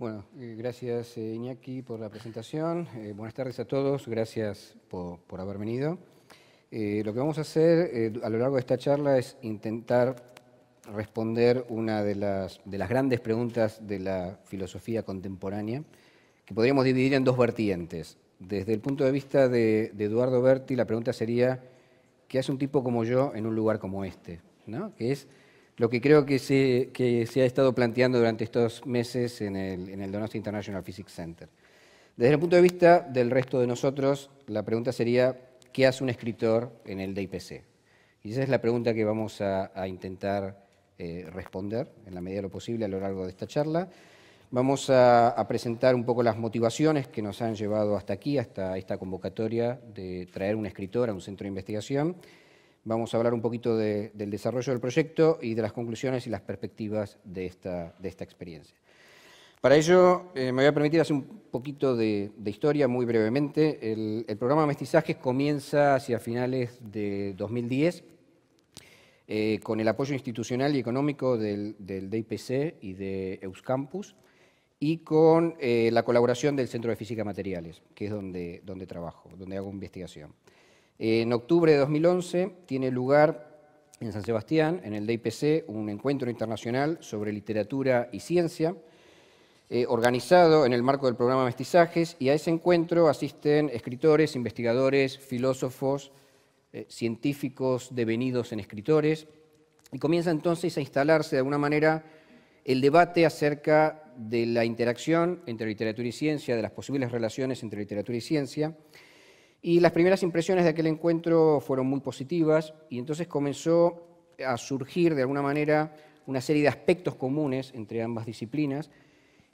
Bueno, eh, gracias eh, Iñaki por la presentación. Eh, buenas tardes a todos, gracias por, haber venido. lo que vamos a hacer a lo largo de esta charla es intentar responder una de las, de las grandes preguntas de la filosofía contemporánea, que podríamos dividir en dos vertientes. Desde el punto de vista de, Eduardo Berti, la pregunta sería, ¿qué hace un tipo como yo en un lugar como este? ¿No? Que es lo que creo que se, ha estado planteando durante estos meses en el, en Donostia International Physics Center. Desde el punto de vista del resto de nosotros, la pregunta sería, ¿qué hace un escritor en el DIPC? Y esa es la pregunta que vamos a, intentar eh, responder en la medida de lo posible a lo largo de esta charla. Vamos a, presentar un poco las motivaciones que nos han llevado hasta aquí, hasta esta convocatoria de traer un escritor a un centro de investigación vamos a hablar un poquito del desarrollo del proyecto y de las conclusiones y las perspectivas de esta, de esta experiencia. Para ello, eh, me voy a permitir hacer un poquito de, historia muy brevemente. El, el, programa Mestizajes comienza hacia finales de 2010 eh, con el apoyo institucional y económico del, DIPC y de Euscampus y con eh, la colaboración del Centro de Física Materiales, que es donde, donde trabajo, donde hago investigación. Eh, en octubre de 2011 tiene lugar en San Sebastián, en el DIPC, un encuentro internacional sobre literatura y ciencia, eh, organizado en el marco del programa Mestizajes, y a ese encuentro asisten escritores, investigadores, filósofos, eh, científicos devenidos en escritores, y comienza entonces a instalarse de alguna manera el debate acerca de la interacción entre literatura y ciencia, de las posibles relaciones entre literatura y ciencia, y las primeras impresiones de aquel encuentro fueron muy positivas y entonces comenzó a surgir de alguna manera una serie de aspectos comunes entre ambas disciplinas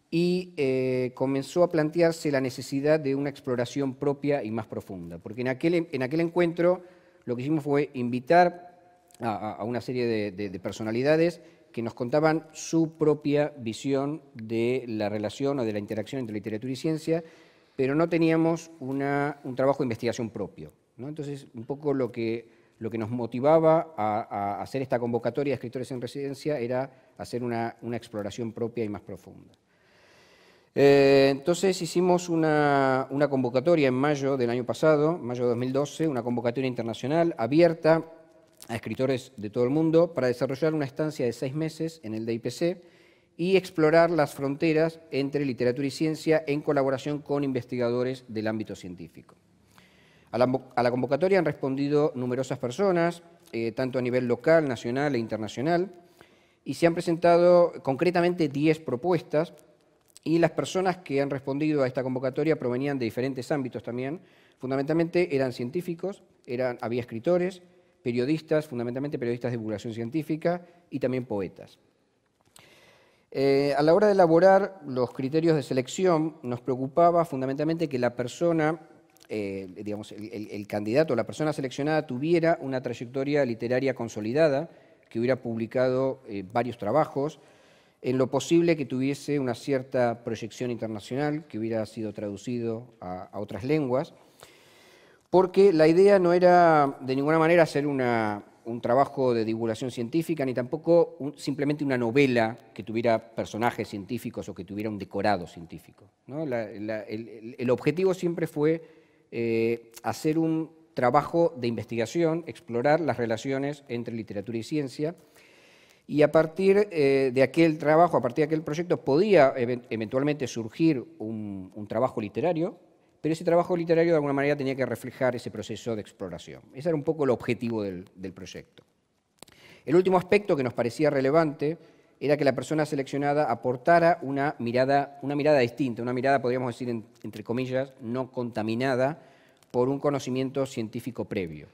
y eh, comenzó a plantearse la necesidad de una exploración propia y más profunda. Porque en aquel, encuentro lo que hicimos fue invitar a, una serie de personalidades que nos contaban su propia visión de la relación o de la interacción entre literatura y ciencia pero no teníamos un trabajo de investigación propio. Entonces, un poco lo que, lo que nos motivaba a, hacer esta convocatoria de escritores en residencia era hacer una, exploración propia y más profunda. Eh, entonces hicimos una, una, convocatoria en mayo del año pasado, mayo de 2012, una convocatoria internacional abierta a escritores de todo el mundo para desarrollar una estancia de seis meses en el DIPC y explorar las fronteras entre literatura y ciencia en colaboración con investigadores del ámbito científico. A la, convocatoria han respondido numerosas personas, eh, tanto a nivel local, nacional e internacional, y se han presentado concretamente 10 propuestas y las personas que han respondido a esta convocatoria provenían de diferentes ámbitos también. Fundamentalmente eran científicos, eran, había escritores, periodistas, fundamentalmente periodistas de divulgación científica y también poetas. Eh, a la hora de elaborar los criterios de selección, nos preocupaba fundamentalmente que la persona, eh, digamos, el, candidato, la persona seleccionada tuviera una trayectoria literaria consolidada, que hubiera publicado eh, varios trabajos, en lo posible que tuviese una cierta proyección internacional, que hubiera sido traducido a otras lenguas, porque la idea no era de ninguna manera hacer una, un trabajo de divulgación científica, ni tampoco simplemente una novela que tuviera personajes científicos o que tuviera un decorado científico. el, objetivo siempre fue eh, hacer un trabajo de investigación, explorar las relaciones entre literatura y ciencia, y a partir eh, de aquel trabajo, a partir de aquel proyecto, podía eventualmente surgir un trabajo literario pero ese trabajo literario de alguna manera tenía que reflejar ese proceso de exploración. Ese era un poco el objetivo del, proyecto. El último aspecto que nos parecía relevante era que la persona seleccionada aportara una mirada, una mirada distinta, una mirada, podríamos decir, entre comillas, no contaminada por un conocimiento científico previo.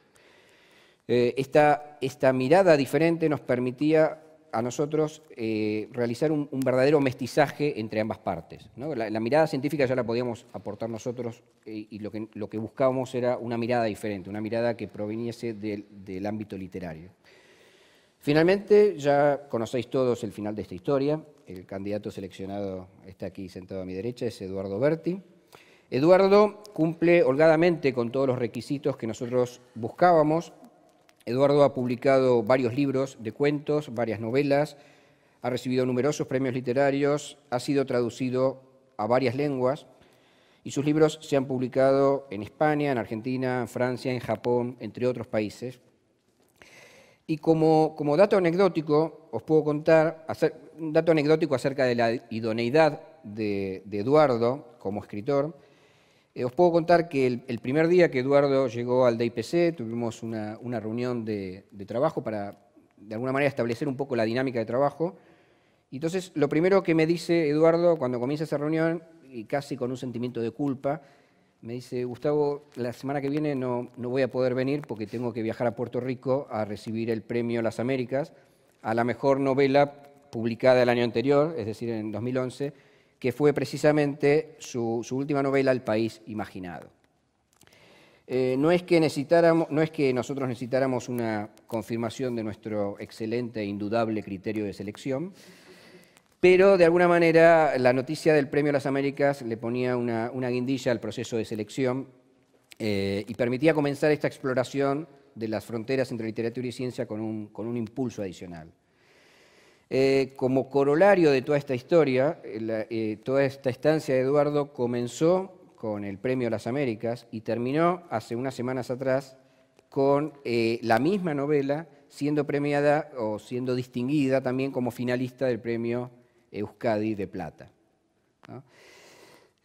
Eh, esta, esta mirada diferente nos permitía a nosotros eh, realizar un, verdadero mestizaje entre ambas partes. La, mirada científica ya la podíamos aportar nosotros eh, y lo que, buscábamos era una mirada diferente, una mirada que proveniese del, del ámbito literario. Finalmente, ya conocéis todos el final de esta historia. El candidato seleccionado está aquí sentado a mi derecha, es Eduardo Berti. Eduardo cumple holgadamente con todos los requisitos que nosotros buscábamos Eduardo ha publicado varios libros de cuentos, varias novelas, ha recibido numerosos premios literarios, ha sido traducido a varias lenguas y sus libros se han publicado en España, en Argentina, en Francia, en Japón, entre otros países. Y como, dato anecdótico, os puedo contar un dato anecdótico acerca de la idoneidad de Eduardo como escritor. Eh, os puedo contar que el, primer día que Eduardo llegó al DIPC tuvimos una, reunión de, trabajo para, de alguna manera, establecer un poco la dinámica de trabajo. Y entonces, lo primero que me dice Eduardo cuando comienza esa reunión, y casi con un sentimiento de culpa, me dice, Gustavo, la semana que viene no, no voy a poder venir porque tengo que viajar a Puerto Rico a recibir el premio Las Américas a la mejor novela publicada el año anterior, es decir, en 2011, que fue precisamente su, última novela, El País Imaginado. Eh, no, es que no es que nosotros necesitáramos una confirmación de nuestro excelente e indudable criterio de selección, pero de alguna manera la noticia del Premio a las Américas le ponía una, guindilla al proceso de selección eh, y permitía comenzar esta exploración de las fronteras entre literatura y ciencia con un impulso adicional. Eh, como corolario de toda esta historia, eh, eh, toda esta estancia de Eduardo comenzó con el Premio Las Américas y terminó hace unas semanas atrás con la misma novela siendo premiada o siendo distinguida también como finalista del Premio Euskadi de Plata.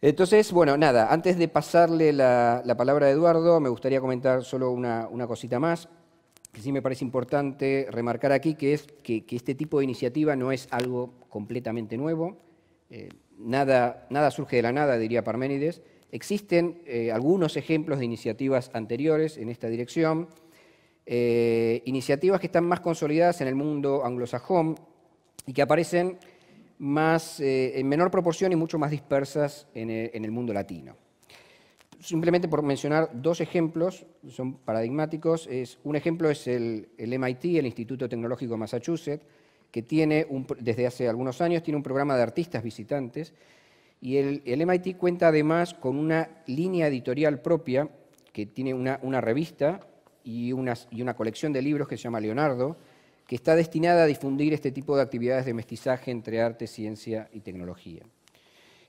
Entonces, bueno, nada, antes de pasarle la, palabra a Eduardo, me gustaría comentar solo una, una cosita más que sí me parece importante remarcar aquí, que es que, este tipo de iniciativa no es algo completamente nuevo, eh, nada, surge de la nada, diría Parménides. Existen eh, algunos ejemplos de iniciativas anteriores en esta dirección, eh, iniciativas que están más consolidadas en el mundo anglosajón y que aparecen más, en menor proporción y mucho más dispersas en el mundo latino simplemente por mencionar dos ejemplos, son paradigmáticos. Es, un ejemplo es el, MIT, el Instituto Tecnológico de Massachusetts, que tiene un, desde hace algunos años tiene un programa de artistas visitantes. Y el, MIT cuenta además con una línea editorial propia, que tiene una, revista y una colección de libros que se llama Leonardo, que está destinada a difundir este tipo de actividades de mestizaje entre arte, ciencia y tecnología.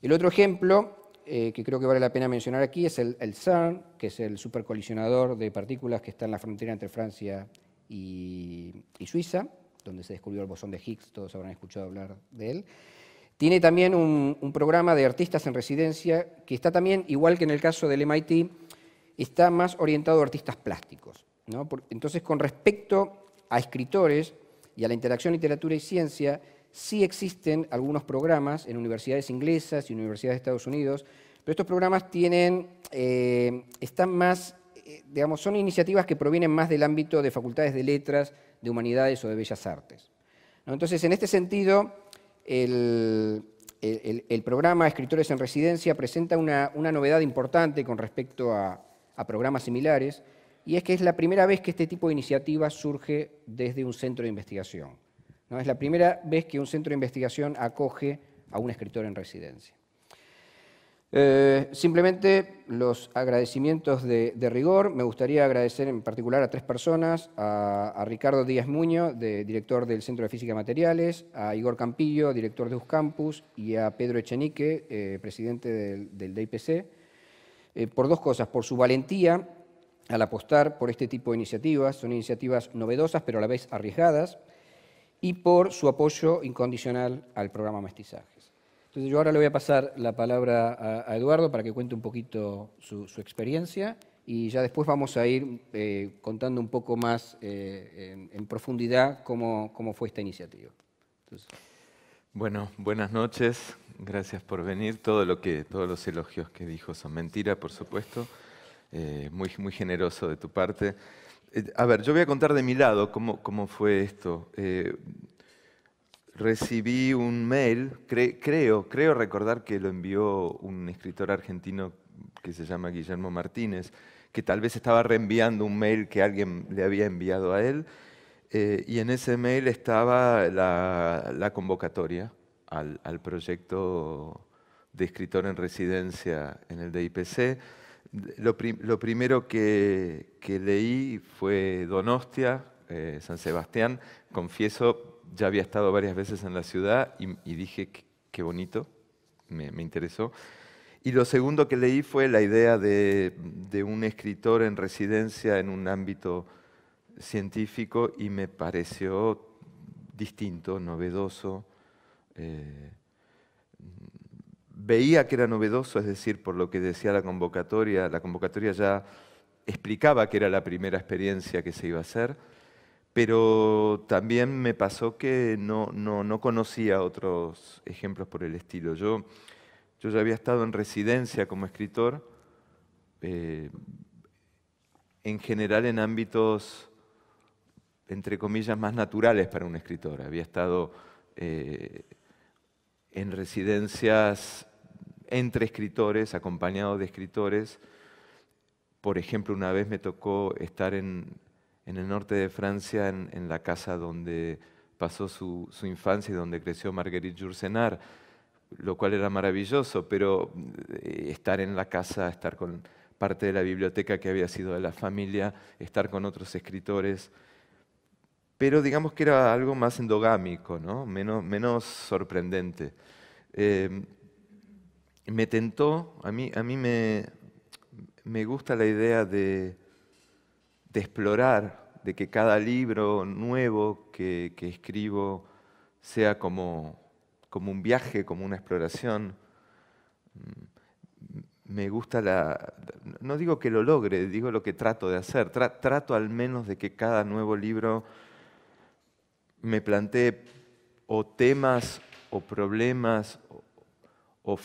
El otro ejemplo eh, que creo que vale la pena mencionar aquí es el, CERN, que es el supercolisionador de partículas que está en la frontera entre Francia y, Suiza, donde se descubrió el bosón de Higgs, todos habrán escuchado hablar de él. Tiene también un, programa de artistas en residencia que está también, igual que en el caso del MIT, está más orientado a artistas plásticos. ¿no? entonces, con respecto a escritores y a la interacción literatura y ciencia, sí existen algunos programas en universidades inglesas y universidades de Estados Unidos, pero estos programas tienen, eh, están más, eh, digamos, son iniciativas que provienen más del ámbito de facultades de letras, de humanidades o de bellas artes. Entonces, en este sentido, el, programa Escritores en Residencia presenta una, novedad importante con respecto a, a programas similares, y es que es la primera vez que este tipo de iniciativa surge desde un centro de investigación. ¿no? Es la primera vez que un centro de investigación acoge a un escritor en residencia. Eh, simplemente los agradecimientos de, rigor. Me gustaría agradecer en particular a tres personas, a, Ricardo Díaz Muño, director del Centro de Física de Materiales, a Igor Campillo, director de USCampus, y a Pedro Echenique, eh, presidente del, DIPC, eh, por dos cosas, por su valentía al apostar por este tipo de iniciativas. Son iniciativas novedosas, pero a la vez arriesgadas y por su apoyo incondicional al programa Mestizajes. Entonces yo ahora le voy a pasar la palabra a, Eduardo para que cuente un poquito su, experiencia y ya después vamos a ir eh, contando un poco más eh, en, profundidad cómo, cómo, fue esta iniciativa. Bueno, buenas noches, gracias por venir. Todo lo que, todos los elogios que dijo son mentira, por supuesto. Eh, muy, muy generoso de tu parte. Eh, a ver, yo voy a contar de mi lado cómo, fue esto. Eh, recibí un mail, creo, recordar que lo envió un escritor argentino que se llama Guillermo Martínez, que tal vez estaba reenviando un mail que alguien le había enviado a él, eh, y en ese mail estaba la, convocatoria al, al, proyecto de escritor en residencia en el DIPC. Lo, primero que, leí fue Donostia, eh, San Sebastián. Confieso, ya había estado varias veces en la ciudad y, dije qué bonito, me, interesó. Y lo segundo que leí fue la idea de, un escritor en residencia en un ámbito científico y me pareció distinto, novedoso. Eh, veía que era novedoso, es decir, por lo que decía la convocatoria, la convocatoria ya explicaba que era la primera experiencia que se iba a hacer, pero también me pasó que no, no, conocía otros ejemplos por el estilo. Yo, yo ya había estado en residencia como escritor, eh, en general en ámbitos, entre comillas, más naturales para un escritor. Había estado... Eh, en residencias entre escritores, acompañado de escritores. Por ejemplo, una vez me tocó estar en, el norte de Francia, en, la casa donde pasó su, infancia y donde creció Marguerite Yourcenar, lo cual era maravilloso, pero eh, estar en la casa, estar con parte de la biblioteca que había sido de la familia, estar con otros escritores, pero digamos que era algo más endogámico, ¿no? menos, sorprendente. Eh, me tentó, a mí, a mí me, me gusta la idea de, explorar, de que cada libro nuevo que, escribo sea como, como, un viaje, como una exploración. Mm, me gusta la... No digo que lo logre, digo lo que trato de hacer. trato al menos de que cada nuevo libro me plantee o temas o problemas o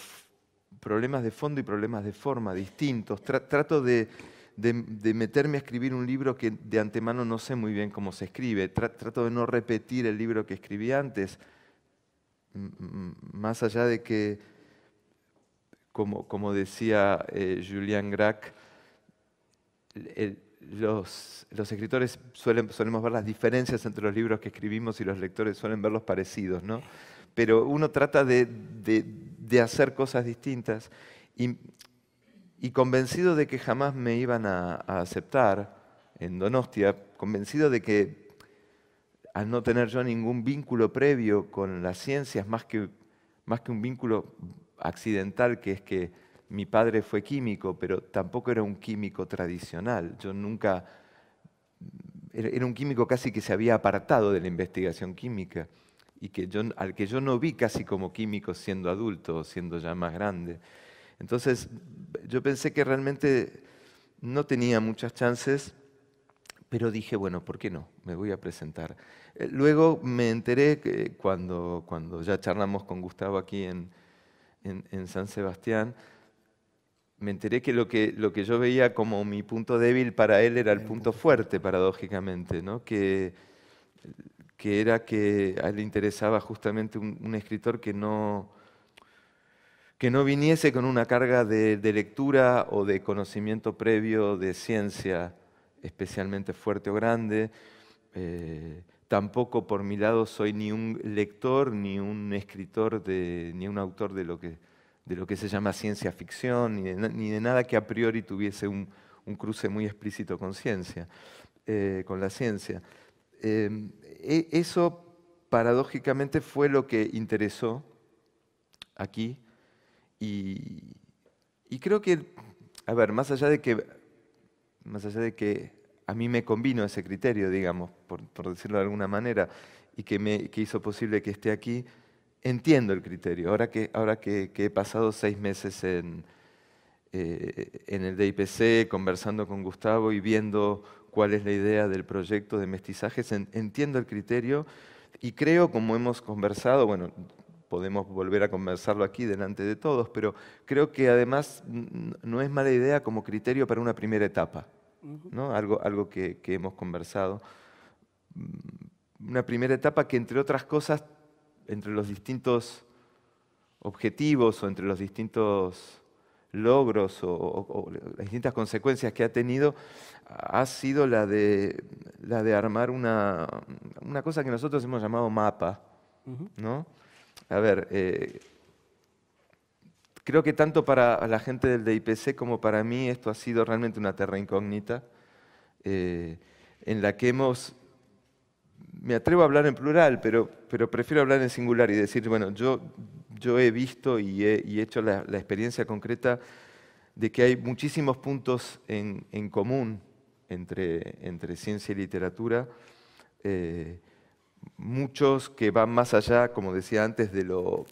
problemas de fondo y problemas de forma distintos. trato de, de, meterme a escribir un libro que de antemano no sé muy bien cómo se escribe. trato de no repetir el libro que escribí antes, más allá de que, como, como decía eh, Julián Julian los, los, escritores suelen, solemos ver las diferencias entre los libros que escribimos y los lectores suelen verlos parecidos, ¿no? Pero uno trata de de hacer cosas distintas y, convencido de que jamás me iban a, aceptar en Donostia, convencido de que al no tener yo ningún vínculo previo con las ciencias, más más que un vínculo accidental, que es que mi padre fue químico, pero tampoco era un químico tradicional. Yo nunca... Era un químico casi que se había apartado de la investigación química y que yo, al que yo no vi casi como químico siendo adulto siendo ya más grande. Entonces yo pensé que realmente no tenía muchas chances, pero dije, bueno, ¿por qué no? Me voy a presentar. Eh, luego me enteré que cuando, cuando ya charlamos con Gustavo aquí en, en, en San Sebastián, me enteré que lo, que lo que yo veía como mi punto débil para él era el punto fuerte, paradójicamente, ¿no? que que era que a él le interesaba justamente un, escritor que no, que no viniese con una carga de, lectura o de conocimiento previo de ciencia especialmente fuerte o grande. Eh, tampoco por mi lado soy ni un lector, ni un escritor, ni un autor de lo, que, de lo que se llama ciencia ficción, ni de, nada que a priori tuviese un, cruce muy explícito con ciencia, eh, con la ciencia. Em, e, eso paradójicamente fue lo que interesó aquí y, creo que, a ver, más allá de que, más allá de que a mí me combino ese criterio, digamos, por, decirlo de alguna manera, y que, me, hizo posible que esté aquí, entiendo el criterio. Ahora que, ahora que, he pasado seis meses en, eh, en el DIPC, conversando con Gustavo y viendo cuál es la idea del proyecto de mestizajes, entiendo el criterio y creo, como hemos conversado, bueno, podemos volver a conversarlo aquí delante de todos, pero creo que además no es mala idea como criterio para una primera etapa, ¿no? algo, que hemos conversado. Mm, una primera etapa que, entre otras cosas, entre los distintos objetivos o entre los distintos logros o, las distintas consecuencias que ha tenido ha sido la de, la de armar una, una cosa que nosotros hemos llamado mapa. ¿no? A ver, eh, creo que tanto para la gente del DIPC como para mí esto ha sido realmente una terra incógnita eh, en la que hemos me atrevo a hablar en plural, pero, pero prefiero hablar en singular y decir, bueno, yo yo he visto y he, hecho la, experiencia concreta de que hay muchísimos puntos en, común entre, ciencia y literatura, eh, muchos que van más allá, como decía antes, de lo,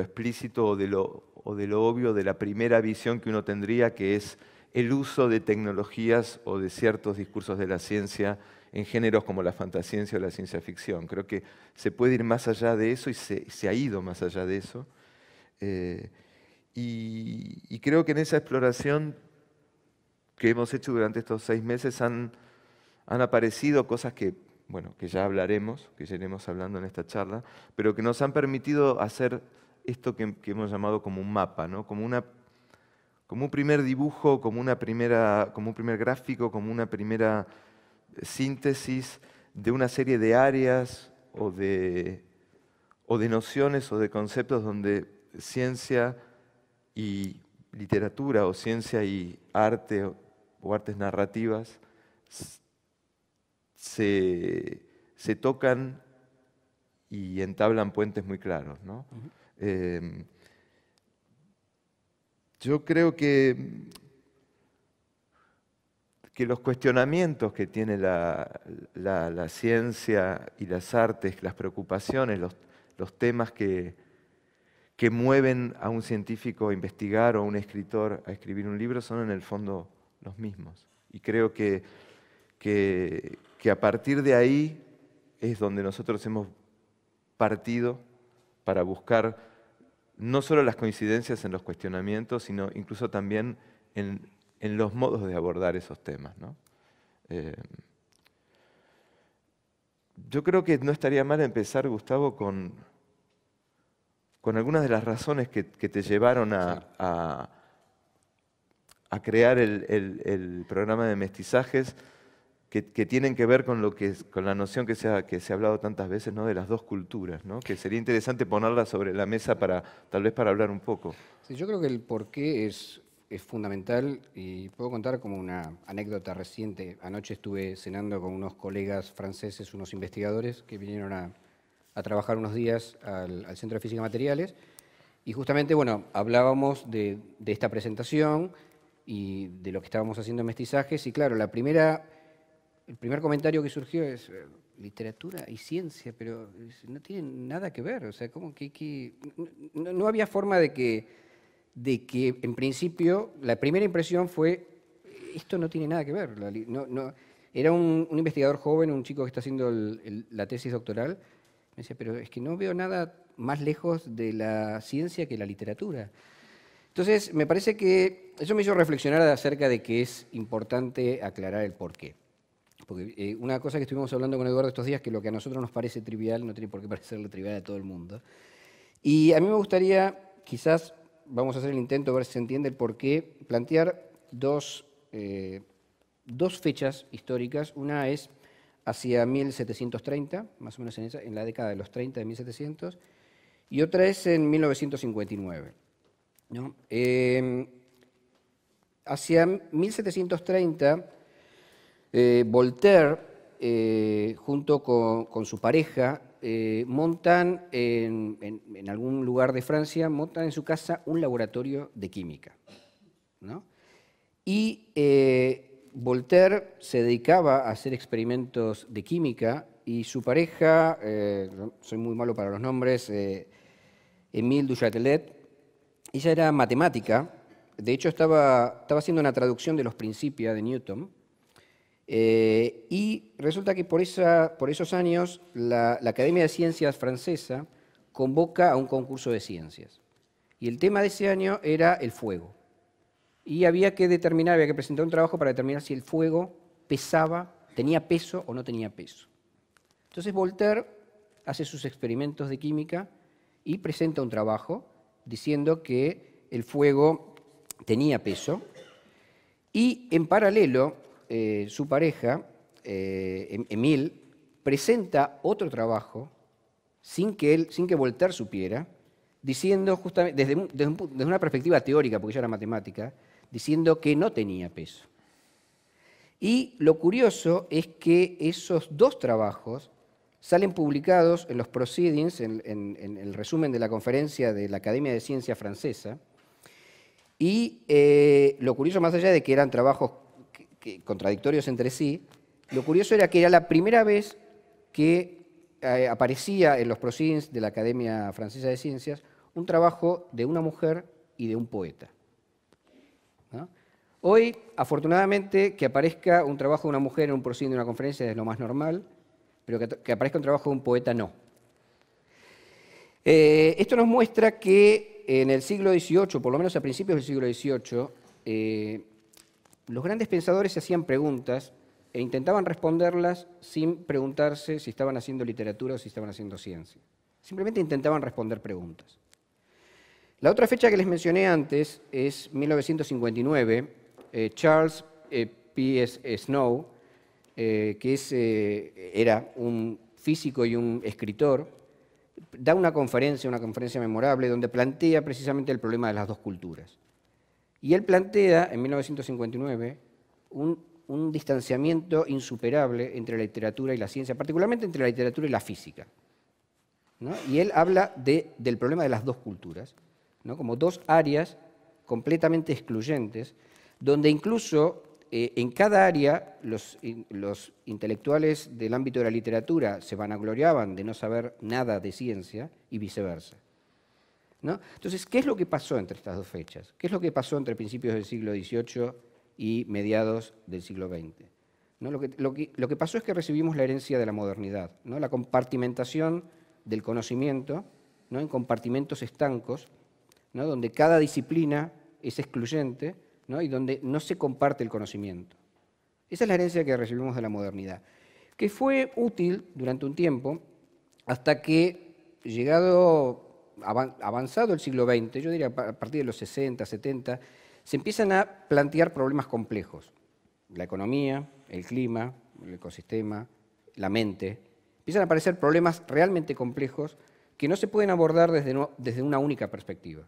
explícito o de lo, o de lo obvio, de la primera visión que uno tendría, que es el uso de tecnologías o de ciertos discursos de la ciencia en géneros como la fantasciencia o la ciencia ficción. Creo que se puede ir más allá de eso y se, ha ido más allá de eso. Eh, y, creo que en esa exploración que hemos hecho durante estos seis meses han, aparecido cosas que, bueno, que ya hablaremos, que ya iremos hablando en esta charla, pero que nos han permitido hacer esto que, que hemos llamado como un mapa, ¿no? como una como un primer dibujo, como, una primera, como un primer gráfico, como una primera síntesis de una serie de áreas o de, o de nociones o de conceptos donde ciencia y literatura o ciencia y arte o, artes narrativas se, tocan y entablan puentes muy claros. ¿no? Yo creo que, que los cuestionamientos que tiene la, ciencia y las artes, las preocupaciones, los, temas que, que mueven a un científico a investigar o a un escritor a escribir un libro son en el fondo los mismos. Y creo que, que, a partir de ahí es donde nosotros hemos partido para buscar no solo las coincidencias en los cuestionamientos, sino incluso también en, los modos de abordar esos temas. Eh, yo creo que no estaría mal empezar, Gustavo, con, algunas de las razones que, te llevaron a, crear el programa de mestizajes que, tienen que ver con, lo que, con la noción que se, ha, que se ha hablado tantas veces ¿no? de las dos culturas, ¿no? que sería interesante ponerla sobre la mesa para, tal vez para hablar un poco. Sí, yo creo que el porqué es, es fundamental y puedo contar como una anécdota reciente. Anoche estuve cenando con unos colegas franceses, unos investigadores que vinieron a, a trabajar unos días al, Centro de Física de Materiales y justamente bueno, hablábamos de, de esta presentación y de lo que estábamos haciendo en mestizajes y claro, la primera el primer comentario que surgió es eh, literatura y ciencia, pero no tienen nada que ver. O sea, como que, no, había forma de que, de que, en principio, la primera impresión fue, esto no tiene nada que ver. Era un, investigador joven, un chico que está haciendo la tesis doctoral, me decía, pero es que no veo nada más lejos de la ciencia que la literatura. Entonces, me parece que eso me hizo reflexionar acerca de que es importante aclarar el porqué. Porque eh, una cosa que estuvimos hablando con Eduardo estos días, que lo que a nosotros nos parece trivial no tiene por qué parecerle trivial a todo el mundo. Y a mí me gustaría, quizás vamos a hacer el intento de ver si se entiende el porqué, plantear dos, eh, dos fechas históricas. Una es hacia 1730, más o menos en, la década de los 30 de 1700, y otra es en 1959. Eh, hacia 1730 eh, Voltaire, eh, junto con, su pareja, eh, montan en, algún lugar de Francia, montan en su casa un laboratorio de química. Y Voltaire se dedicaba a hacer experimentos de química y su pareja, soy muy malo para los nombres, Emile Duchatelet, ella era matemática, de hecho estaba, haciendo una traducción de los principios de Newton, eh, y resulta que por, esos años la, la, Academia de Ciencias francesa convoca a un concurso de ciencias. Y el tema de ese año era el fuego. Y había que determinar, había que presentar un trabajo para determinar si el fuego pesaba, tenía peso o no tenía peso. Entonces Voltaire hace sus experimentos de química y presenta un trabajo diciendo que el fuego tenía peso. Y en paralelo, eh, su pareja, eh, em-, Emil, presenta otro trabajo sin que, él, sin que Voltaire supiera, diciendo justamente, desde, una perspectiva teórica, porque ella era matemática, diciendo que no tenía peso. Y lo curioso es que esos dos trabajos salen publicados en los Proceedings, en, el resumen de la conferencia de la Academia de Ciencia Francesa. Y eh, lo curioso, más allá de que eran trabajos contradictorios entre sí, lo curioso era que era la primera vez que eh, aparecía en los proceedings de la Academia Francesa de Ciencias un trabajo de una mujer y de un poeta. Hoy, afortunadamente, que aparezca un trabajo de una mujer en un proceeding de una conferencia es lo más normal, pero que, aparezca un trabajo de un poeta no. Eh, esto nos muestra que en el siglo XVIII, por lo menos a principios del siglo XVIII, los grandes pensadores se hacían preguntas e intentaban responderlas sin preguntarse si estaban haciendo literatura o si estaban haciendo ciencia. Simplemente intentaban responder preguntas. La otra fecha que les mencioné antes es 1959. Eh, Charles eh, P. Snow, eh, que era un físico y un escritor, da una conferencia, una conferencia memorable, donde plantea precisamente el problema de las dos culturas. Y él plantea en 1959 un, un distanciamiento insuperable entre la literatura y la ciencia, particularmente entre la literatura y la física. Y él habla del problema de las dos culturas, ¿no? como dos áreas completamente excluyentes, donde incluso eh, en cada área los, los, intelectuales del ámbito de la literatura se vanagloriaban de no saber nada de ciencia y viceversa. Entonces, ¿qué es lo que pasó entre estas dos fechas? ¿Qué es lo que pasó entre principios del siglo XVIII y mediados del siglo XX? Lo, que, pasó es que recibimos la herencia de la modernidad, la compartimentación del conocimiento en compartimentos estancos, donde cada disciplina es excluyente y donde no se comparte el conocimiento. Esa es la herencia que recibimos de la modernidad, que fue útil durante un tiempo hasta que, llegado avanzado el siglo XX, yo diría a partir de los 60, 70, se empiezan a plantear problemas complejos. La economía, el clima, el ecosistema, la mente. Empiezan a aparecer problemas realmente complejos que no se pueden abordar desde, desde una única perspectiva.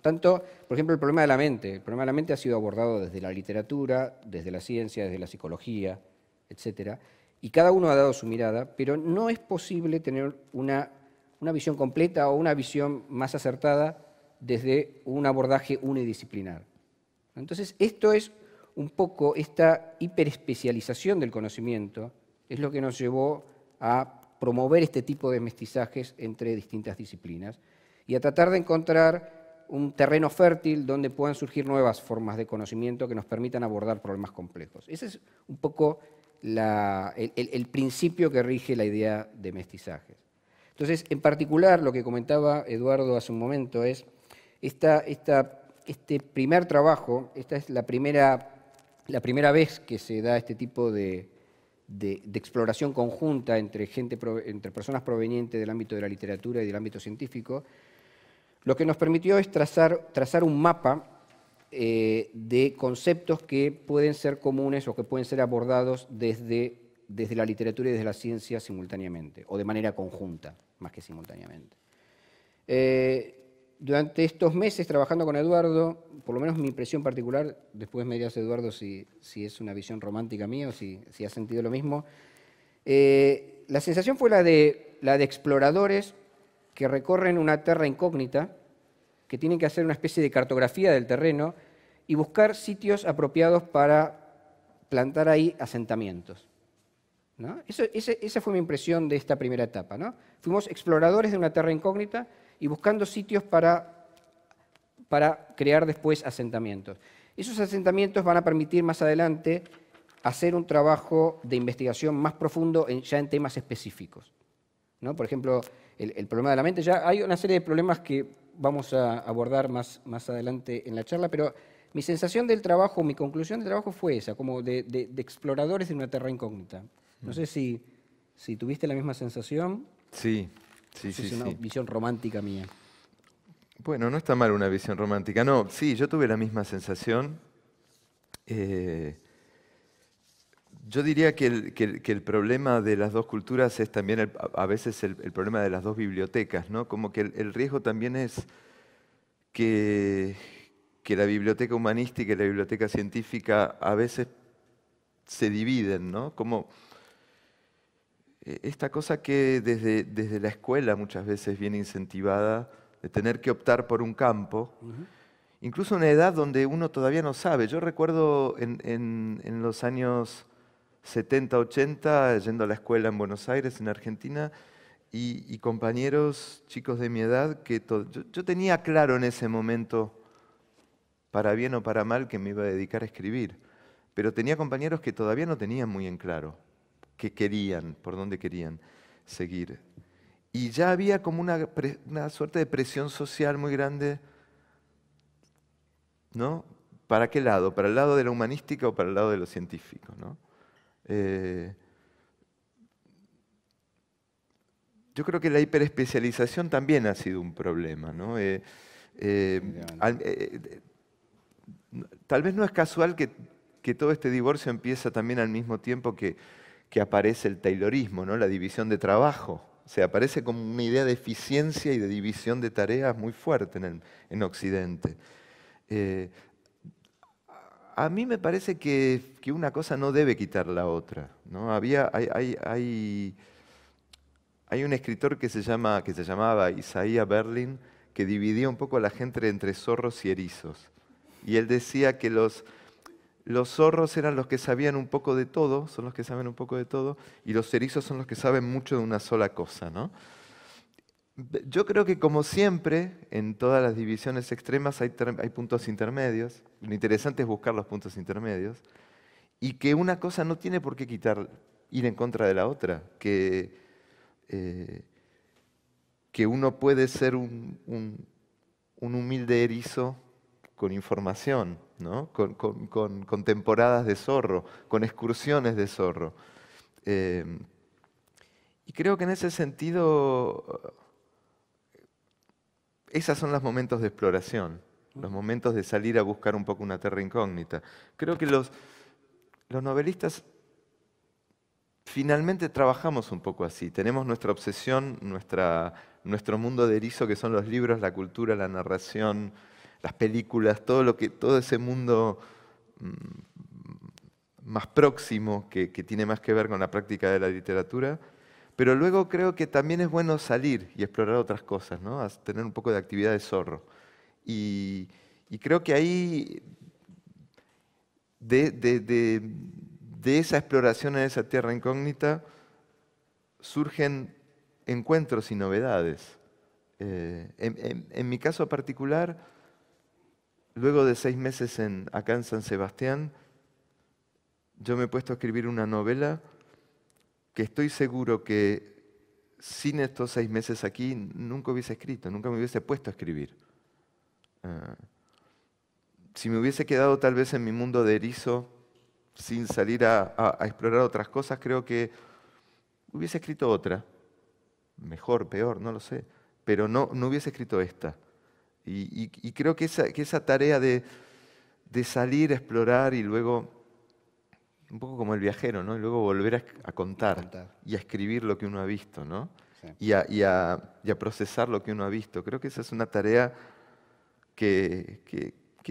Tanto, por ejemplo, el problema de la mente. El problema de la mente ha sido abordado desde la literatura, desde la ciencia, desde la psicología, etc. Y cada uno ha dado su mirada, pero no es posible tener una una visión completa o una visión más acertada desde un abordaje unidisciplinar. Entonces, esto es un poco esta hiperespecialización del conocimiento, es lo que nos llevó a promover este tipo de mestizajes entre distintas disciplinas y a tratar de encontrar un terreno fértil donde puedan surgir nuevas formas de conocimiento que nos permitan abordar problemas complejos. Ese es un poco el principio que rige la idea de mestizajes. Entonces, en particular, lo que comentaba Eduardo hace un momento es este primer trabajo, esta es la primera, la primera vez que se da este tipo de, exploración conjunta entre, gente, entre personas provenientes del ámbito de la literatura y del ámbito científico, lo que nos permitió es trazar, trazar un mapa eh, de conceptos que pueden ser comunes o que pueden ser abordados desde desde la literatura y desde la ciencia simultáneamente, o de manera conjunta, más que simultáneamente. Eh, durante estos meses trabajando con Eduardo, por lo menos mi impresión particular, después me dirás Eduardo si, es una visión romántica mía o si, si ha sentido lo mismo, eh, la sensación fue la de, la de exploradores que recorren una tierra incógnita, que tienen que hacer una especie de cartografía del terreno y buscar sitios apropiados para plantar ahí asentamientos. ¿no? esa fue mi impresión de esta primera etapa. Fuimos exploradores de una tierra incógnita y buscando sitios para, para crear después asentamientos. Esos asentamientos van a permitir más adelante hacer un trabajo de investigación más profundo ya en temas específicos. Por ejemplo, el, problema de la mente. Ya hay una serie de problemas que vamos a abordar más, adelante en la charla, pero mi sensación del trabajo, mi conclusión del trabajo fue esa, como de, de exploradores de una tierra incógnita. No sé si, tuviste la misma sensación. Sí, sí, sí. Es una visión romántica mía. Bueno, no está mal una visión romántica. No, sí, yo tuve la misma sensación. Eh, yo diría que el, problema de las dos culturas es también a veces el, problema de las dos bibliotecas, ¿no? Como que el, riesgo también es que, la biblioteca humanística y la biblioteca científica a veces se dividen, ¿no? Como, eh, esta cosa que desde, desde la escuela muchas veces viene incentivada, de tener que optar por un campo, incluso una edad donde uno todavía no sabe. Yo recuerdo en, los años 70, 80, yendo a la escuela en Buenos Aires, en Argentina, y, compañeros chicos de mi edad que yo tenía claro en ese momento, para bien o para mal, que me iba a dedicar a escribir, pero tenía compañeros que todavía no tenían muy en claro que querían, por dónde querían seguir. Y ya había como una, suerte de presión social muy grande, ¿no? ¿Para qué lado? ¿Para el lado de la humanística o para el lado de los científicos? ¿no? Eh, yo creo que la hiperespecialización también ha sido un problema. ¿no? Eh, eh, tal vez no es casual que, que todo este divorcio empieza también al mismo tiempo que que aparece el Taylorismo, ¿no? la división de trabajo. se aparece como una idea de eficiencia y de división de tareas muy fuerte en, Occidente. Eh, a mí me parece que, una cosa no debe quitar la otra. ¿no? Había, hay, hay, hay, un escritor que se, llama, que se llamaba Isaías Berlin que dividía un poco a la gente entre zorros y erizos. Y él decía que los, los zorros eran los que sabían un poco de todo, son los que saben un poco de todo, y los erizos son los que saben mucho de una sola cosa, ¿no? Yo creo que como siempre, en todas las divisiones extremas hay, puntos intermedios. Lo interesante es buscar los puntos intermedios. Y que una cosa no tiene por qué quitar, ir en contra de la otra. Que, eh, que uno puede ser un humilde erizo con información, ¿no? con, con, temporadas de zorro, con excursiones de zorro. Em, y creo que en ese sentido, eh, esos son los momentos de exploración, los momentos de salir a buscar un poco una tierra incógnita. Creo que los, los novelistas finalmente trabajamos un poco así. Tenemos nuestra obsesión, nuestra, nuestro mundo de erizo, que son los libros, la cultura, la narración, las películas, todo, lo que, todo ese mundo mm, más próximo que, tiene más que ver con la práctica de la literatura. Pero luego creo que también es bueno salir y explorar otras cosas, ¿no? tener un poco de actividad de zorro. Y, creo que ahí, de, esa exploración en esa tierra incógnita, surgen encuentros y novedades. Eh, en mi caso particular, Luego de seis meses en, acá en San Sebastián, yo me he puesto a escribir una novela que estoy seguro que sin estos seis meses aquí nunca hubiese escrito, nunca me hubiese puesto a escribir. Ah, si me hubiese quedado tal vez en mi mundo de erizo, sin salir a, a, explorar otras cosas, creo que hubiese escrito otra. Mejor, peor, no lo sé. Pero no, no hubiese escrito esta. Y, creo que esa, tarea de, salir a explorar y luego, un poco como el viajero, ¿no? Y luego volver a, contar, y a escribir lo que uno ha visto, ¿no? Y, a, procesar lo que uno ha visto. Creo que esa es una tarea que,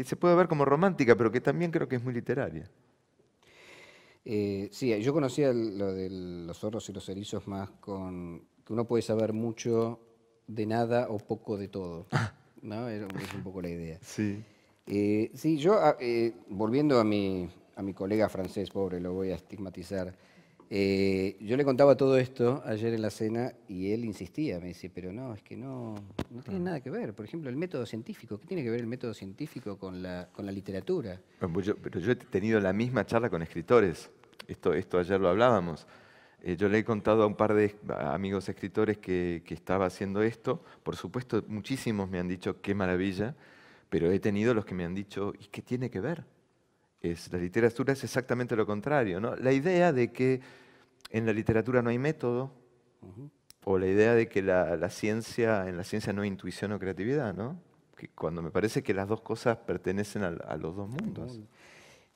se puede ver como romántica, pero que también creo que es muy literaria. Eh, sí, yo conocía lo de los zorros y los erizos más con que uno puede saber mucho de nada o poco de todo. Ah. ¿no? Es un poco la idea. Sí. Eh, sí, yo, ah, eh, volviendo a mi, a mi colega francés, pobre, lo voy a estigmatizar. Eh, yo le contaba todo esto ayer en la cena y él insistía, me dice pero no, es que no, no tiene ah. nada que ver. Por ejemplo, el método científico, ¿qué tiene que ver el método científico con la, con la literatura? Pero pues yo, yo he tenido la misma charla con escritores, esto, esto ayer lo hablábamos. Eh, yo le he contado a un par de amigos escritores que, estaba haciendo esto. Por supuesto, muchísimos me han dicho qué maravilla, pero he tenido los que me han dicho, ¿y qué tiene que ver? Es, la literatura es exactamente lo contrario. ¿no? La idea de que en la literatura no hay método, o la idea de que la, ciencia, en la ciencia no hay intuición o creatividad, ¿no? Que cuando me parece que las dos cosas pertenecen a, los dos mundos.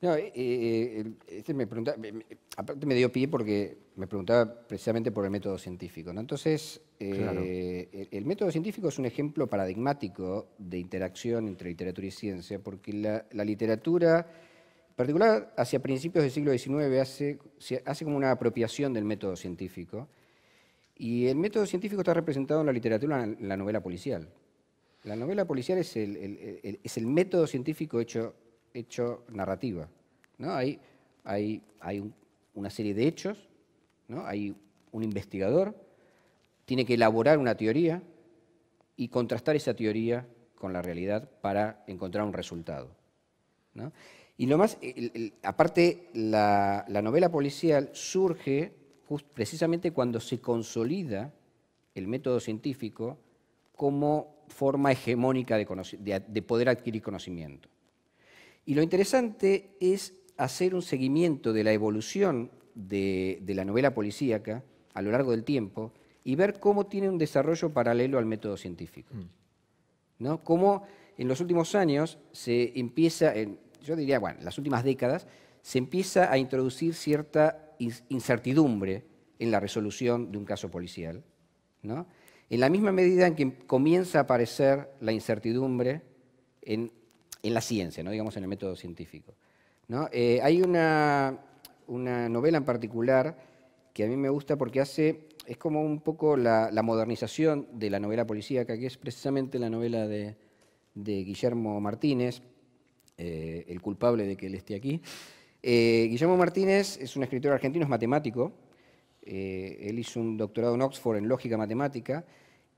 No, eh, eh, este me aparte me dio pie porque me preguntaba precisamente por el método científico. Entonces, eh, el, método científico es un ejemplo paradigmático de interacción entre literatura y ciencia, porque la, literatura, en particular hacia principios del siglo XIX, hace, como una apropiación del método científico. Y el método científico está representado en la literatura, en la novela policial. La novela policial es el método científico hecho hecho narrativa. ¿no? Hay, una serie de hechos, ¿no? hay un investigador, tiene que elaborar una teoría y contrastar esa teoría con la realidad para encontrar un resultado. Y lo más, aparte, la, novela policial surge precisamente cuando se consolida el método científico como forma hegemónica de poder adquirir conocimiento. Y lo interesante es hacer un seguimiento de la evolución de, la novela policíaca a lo largo del tiempo y ver cómo tiene un desarrollo paralelo al método científico. Mm. ¿No? Cómo en los últimos años se empieza, yo diría, bueno, en las últimas décadas, se empieza a introducir cierta incertidumbre en la resolución de un caso policial. ¿no? En la misma medida en que comienza a aparecer la incertidumbre en en la ciencia, no digamos en el método científico. ¿no? Eh, hay una, novela en particular que a mí me gusta porque hace, es como un poco la, modernización de la novela policíaca, que es precisamente la novela de, Guillermo Martínez, eh, el culpable de que él esté aquí. Eh, Guillermo Martínez es un escritor argentino, es matemático. él hizo un doctorado en Oxford en lógica matemática.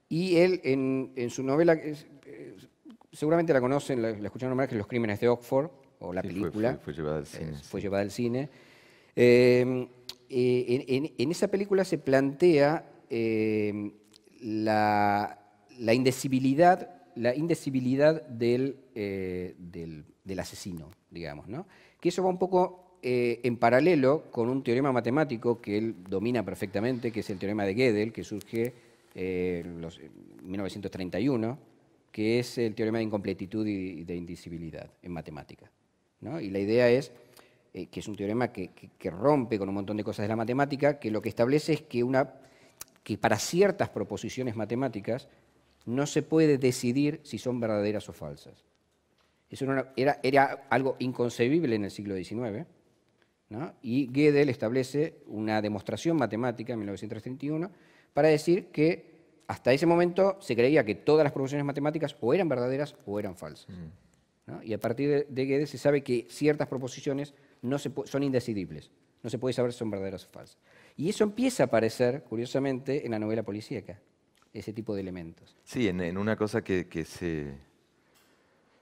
Y él, en, su novela, seguramente la conocen, la, escuchan escucharon nombrar, que es Los Crímenes de Oxford, o la película. Fue, llevada al eh, cine. fue llevada al cine. Em, eh, en, esa película se plantea em, la, indecibilidad, la indecibilidad del, eh, asesino, digamos, Que eso va un poco en paralelo con un teorema matemático que él domina perfectamente, que es el teorema de Gödel, que surge en 1931 que es el teorema de incompletitud y de indivisibilidad en matemática. Y la idea es eh, que es un teorema que, rompe con un montón de cosas de la matemática, que lo que establece es que, una, que para ciertas proposiciones matemáticas no se puede decidir si son verdaderas o falsas. Eso era, era algo inconcebible en el siglo XIX. Y Gödel establece una demostración matemática en 1931 para decir que hasta ese momento se creía que todas las proposiciones matemáticas o eran verdaderas o eran falsas. Mm. Y a partir de, de se sabe que ciertas proposiciones no son indecidibles. No se puede saber si son verdaderas o falsas. Y eso empieza a aparecer, curiosamente, en la novela policíaca, ese tipo de elementos. Sí, en, una cosa que, se,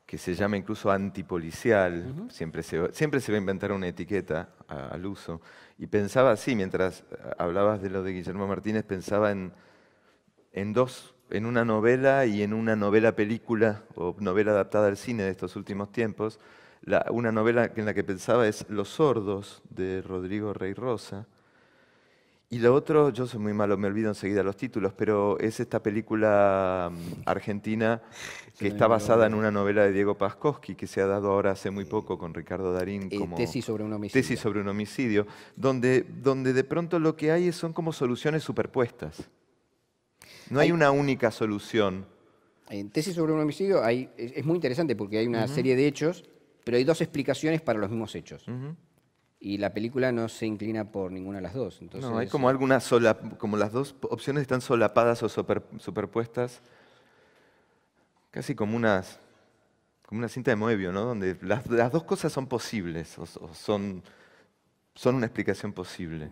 que se llama incluso antipolicial, siempre, se, siempre se va a inventar una etiqueta al uso. Y pensaba así, mientras eh, hablabas de lo de Guillermo Martínez, pensaba en en dos, en una novela y en una novela película o novela adaptada al cine de estos últimos tiempos. una novela en la que pensaba es Los sordos de Rodrigo Rey Rosa. Y la otro, yo soy muy malo, me olvido enseguida los títulos, pero es esta película mm, argentina que está basada en una novela de Diego Paskowski que se ha dado ahora hace muy eh, poco con Ricardo Darín eh, como tesis sobre un homicidio, tesis sobre un homicidio donde, donde de pronto lo que hay son como soluciones superpuestas. No hay, una única solución. En tesis sobre un homicidio hay, es, muy interesante porque hay una serie de hechos, pero hay dos explicaciones para los mismos hechos. Y la película no se inclina por ninguna de las dos. no, hay como alguna sola, como las dos opciones están solapadas o superpuestas, casi como unas, como una cinta de Moebio, ¿no? Donde las, dos cosas son posibles o, son, son una explicación posible.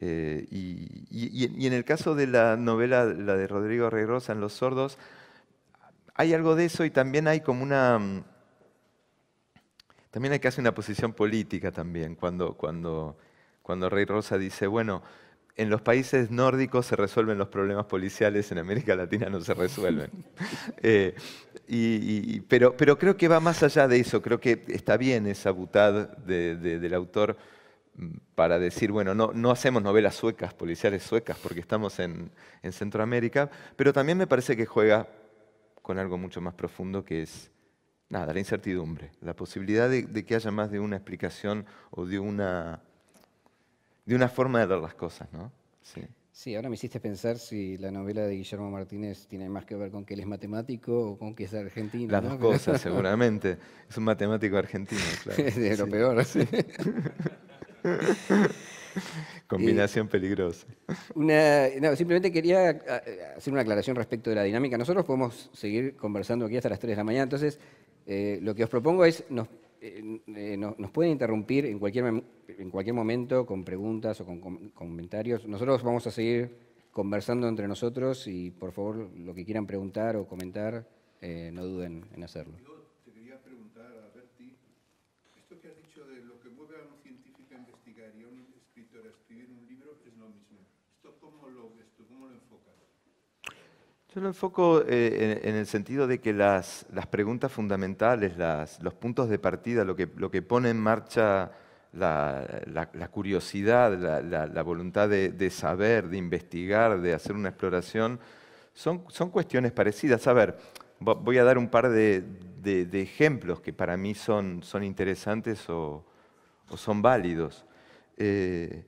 Eh, y, en el caso de la novela, la de Rodrigo Rey Rosa, En los sordos, hay algo de eso y también hay como una... Mm, también hay casi una posición política también, cuando, cuando, cuando Rey Rosa dice, bueno, en los países nórdicos se resuelven los problemas policiales, en América Latina no se resuelven. Eh, pero, creo que va más allá de eso, creo que está bien esa butad del autor para decir, bueno, no, no hacemos novelas suecas, policiales suecas, porque estamos en, Centroamérica, pero también me parece que juega con algo mucho más profundo que es, nada, la incertidumbre, la posibilidad de, que haya más de una explicación o de una, de una forma de ver las cosas, ¿no? Sí. Sí, ahora me hiciste pensar si la novela de Guillermo Martínez tiene más que ver con que él es matemático o con que es argentino. Las dos cosas, seguramente. Es un matemático argentino, claro. Es lo peor. Sí. Combinación eh, peligrosa. simplemente quería ah, eh, hacer una aclaración respecto de la dinámica. Nosotros podemos seguir conversando aquí hasta las 3 de la mañana, entonces eh, lo que os propongo es, nos, nos, pueden interrumpir en cualquier, en cualquier momento con preguntas o con comentarios. Nosotros vamos a seguir conversando entre nosotros y por favor lo que quieran preguntar o comentar, no duden en hacerlo. Yo lo enfoco eh, en, el sentido de que las, preguntas fundamentales, los puntos de partida, lo que, lo que pone en marcha la, curiosidad, la, voluntad de, saber, de investigar, de hacer una exploración, son, son cuestiones parecidas. A ver, voy a dar un par de, ejemplos que para mí son, son interesantes o, son válidos. Eh,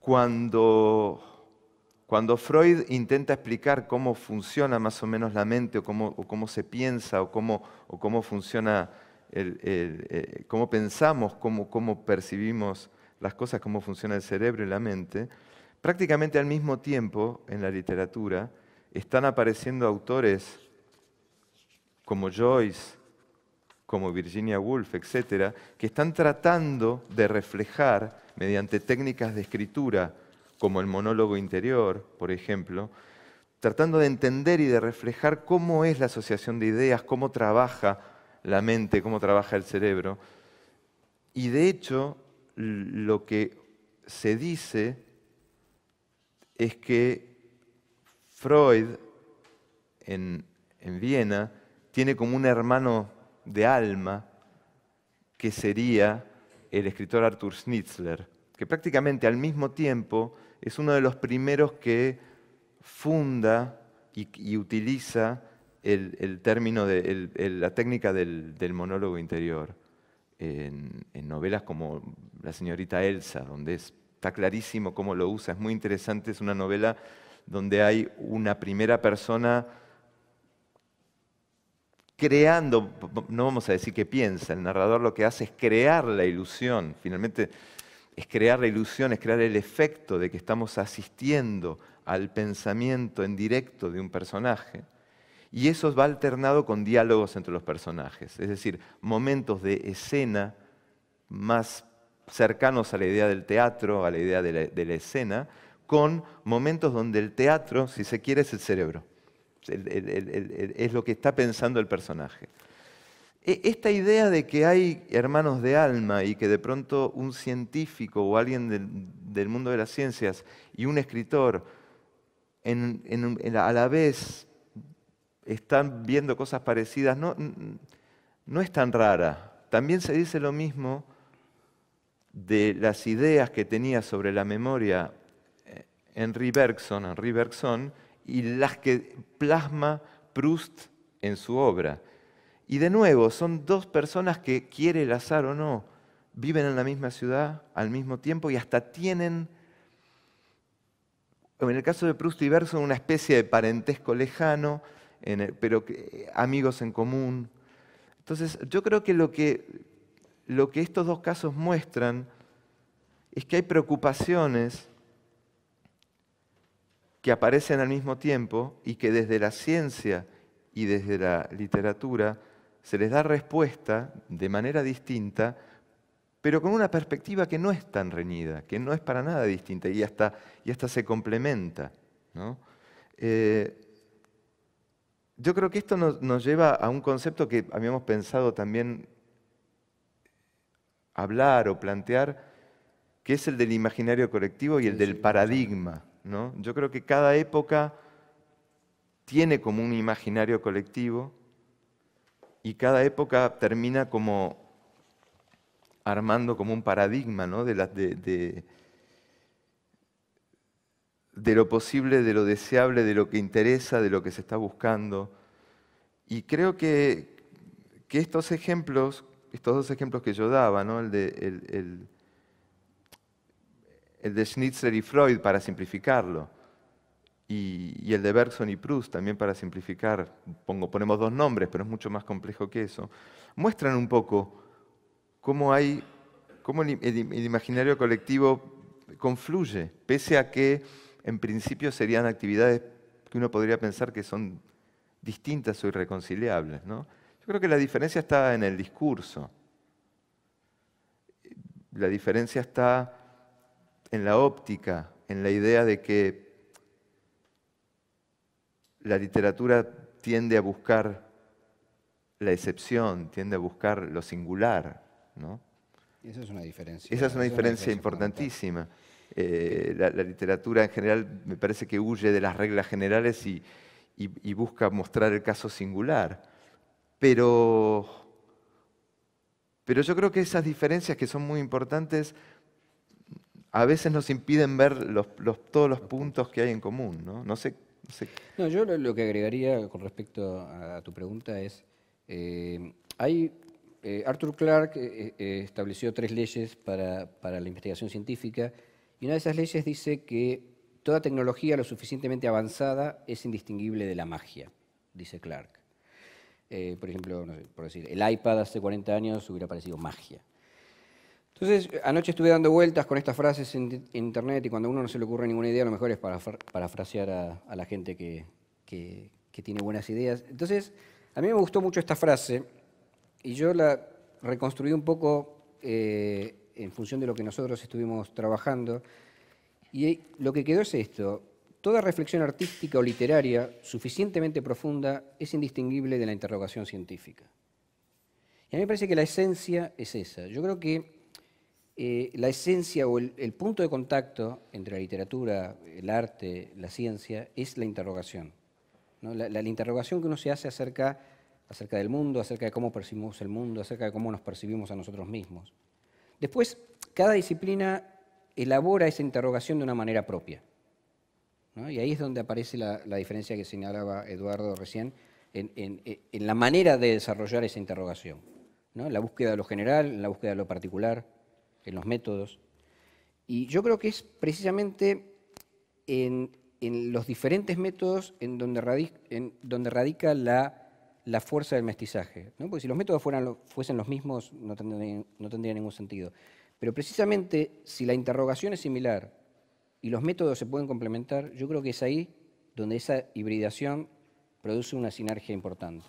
cuando cuando Freud intenta explicar cómo funciona más o menos la mente o cómo, se piensa o cómo, funciona, eh, cómo pensamos, cómo, cómo percibimos las cosas, cómo funciona el cerebro y la mente, prácticamente al mismo tiempo en la literatura están apareciendo autores como Joyce, como Virginia Woolf, etcétera, que están tratando de reflejar mediante técnicas de escritura como el monólogo interior, por ejemplo, tratando de entender y de reflejar cómo es la asociación de ideas, cómo trabaja la mente, cómo trabaja el cerebro. Y de hecho, lo que se dice es que Freud en, Viena tiene como un hermano de alma que sería el escritor Arthur Schnitzler, que prácticamente al mismo tiempo es uno de los primeros que funda y, utiliza el, término, de, la técnica del, monólogo interior en, novelas como La señorita Elsa, donde está clarísimo cómo lo usa, es muy interesante, es una novela donde hay una primera persona creando, no vamos a decir que piensa, el narrador lo que hace es crear la ilusión, finalmente es crear la ilusión, es crear el efecto de que estamos asistiendo al pensamiento en directo de un personaje. Y eso va alternado con diálogos entre los personajes, es decir, momentos de escena más cercanos a la idea del teatro, a la idea de la, escena, con momentos donde el teatro, si se quiere, es el cerebro, es lo que está pensando el personaje. E, esta idea de que hay hermanos de alma y que de pronto un científico o alguien del, mundo de las ciencias y un escritor a la vez están viendo cosas parecidas, no, es tan rara. También se dice lo mismo de las ideas que tenía sobre la memoria eh, Henry Bergson, Henry Bergson y las que plasma Proust en su obra. Y de nuevo, son dos personas que, quiere el azar o no, viven en la misma ciudad al mismo tiempo y hasta tienen, en el caso de Proust y Bergson, una especie de parentesco lejano, pero amigos en común. Entonces, yo creo que lo, que lo que estos dos casos muestran es que hay preocupaciones que aparecen al mismo tiempo y que desde la ciencia y desde la literatura se les da respuesta de manera distinta, pero con una perspectiva que no es tan reñida, que no es para nada distinta y hasta, se complementa. Eh, yo creo que esto nos, lleva a un concepto que habíamos pensado también hablar o plantear, que es el del imaginario colectivo y el del paradigma. Yo creo que cada época tiene como un imaginario colectivo y cada época termina como armando como un paradigma de, lo posible, de lo deseable, de lo que interesa, de lo que se está buscando. Y creo que, estos ejemplos, estos dos ejemplos que yo daba, el, de, el, el de Schnitzer y Freud, para simplificarlo, y, el de Bergson y Proust, también para simplificar, pongo, ponemos dos nombres, pero es mucho más complejo que eso, muestran un poco cómo, hay, cómo el, imaginario colectivo confluye, pese a que en principio serían actividades que uno podría pensar que son distintas o irreconciliables. Yo creo que la diferencia está en el discurso. La diferencia está en la óptica, en la idea de que la literatura tiende a buscar la excepción, tiende a buscar lo singular. ¿no? esa es una diferencia. Esa es una, importantísima. Eh, la, literatura en general me parece que huye de las reglas generales y, busca mostrar el caso singular. Pero, pero yo creo que esas diferencias que son muy importantes a veces nos impiden ver todos los puntos que hay en común. ¿no? no sé no, yo lo, que agregaría con respecto a, tu pregunta es, eh, hay, eh, Arthur Clarke eh, estableció tres leyes para, la investigación científica y una de esas leyes dice que toda tecnología lo suficientemente avanzada es indistinguible de la magia, dice Clark. por ejemplo, por decir, el iPad hace 40 años hubiera parecido magia. Entonces, anoche estuve dando vueltas con estas frases en internet y cuando a uno no se le ocurre ninguna idea, lo mejor es para parafrasear a, la gente que, que, tiene buenas ideas. Entonces, a mí me gustó mucho esta frase y yo la reconstruí un poco eh, en función de lo que nosotros estuvimos trabajando. Y eh, lo que quedó es esto. Toda reflexión artística o literaria suficientemente profunda es indistinguible de la interrogación científica. Y a mí me parece que la esencia es esa. Yo creo que eh, la esencia o el, punto de contacto entre la literatura, el arte, la ciencia, es la interrogación. La, interrogación que uno se hace acerca, acerca del mundo, acerca de cómo percibimos el mundo, acerca de cómo nos percibimos a nosotros mismos. Después, cada disciplina elabora esa interrogación de una manera propia. Y ahí es donde aparece la, diferencia que señalaba Eduardo recién, en, la manera de desarrollar esa interrogación. ¿no? La búsqueda de lo general, la búsqueda de lo particular en los métodos. Y yo creo que es precisamente en, los diferentes métodos en donde, radica, en donde radica la, fuerza del mestizaje. ¿no? Porque si los métodos fueran, fuesen los mismos, no no tendría ningún sentido. Pero precisamente si la interrogación es similar y los métodos se pueden complementar, yo creo que es ahí donde esa hibridación produce una sinergia importante.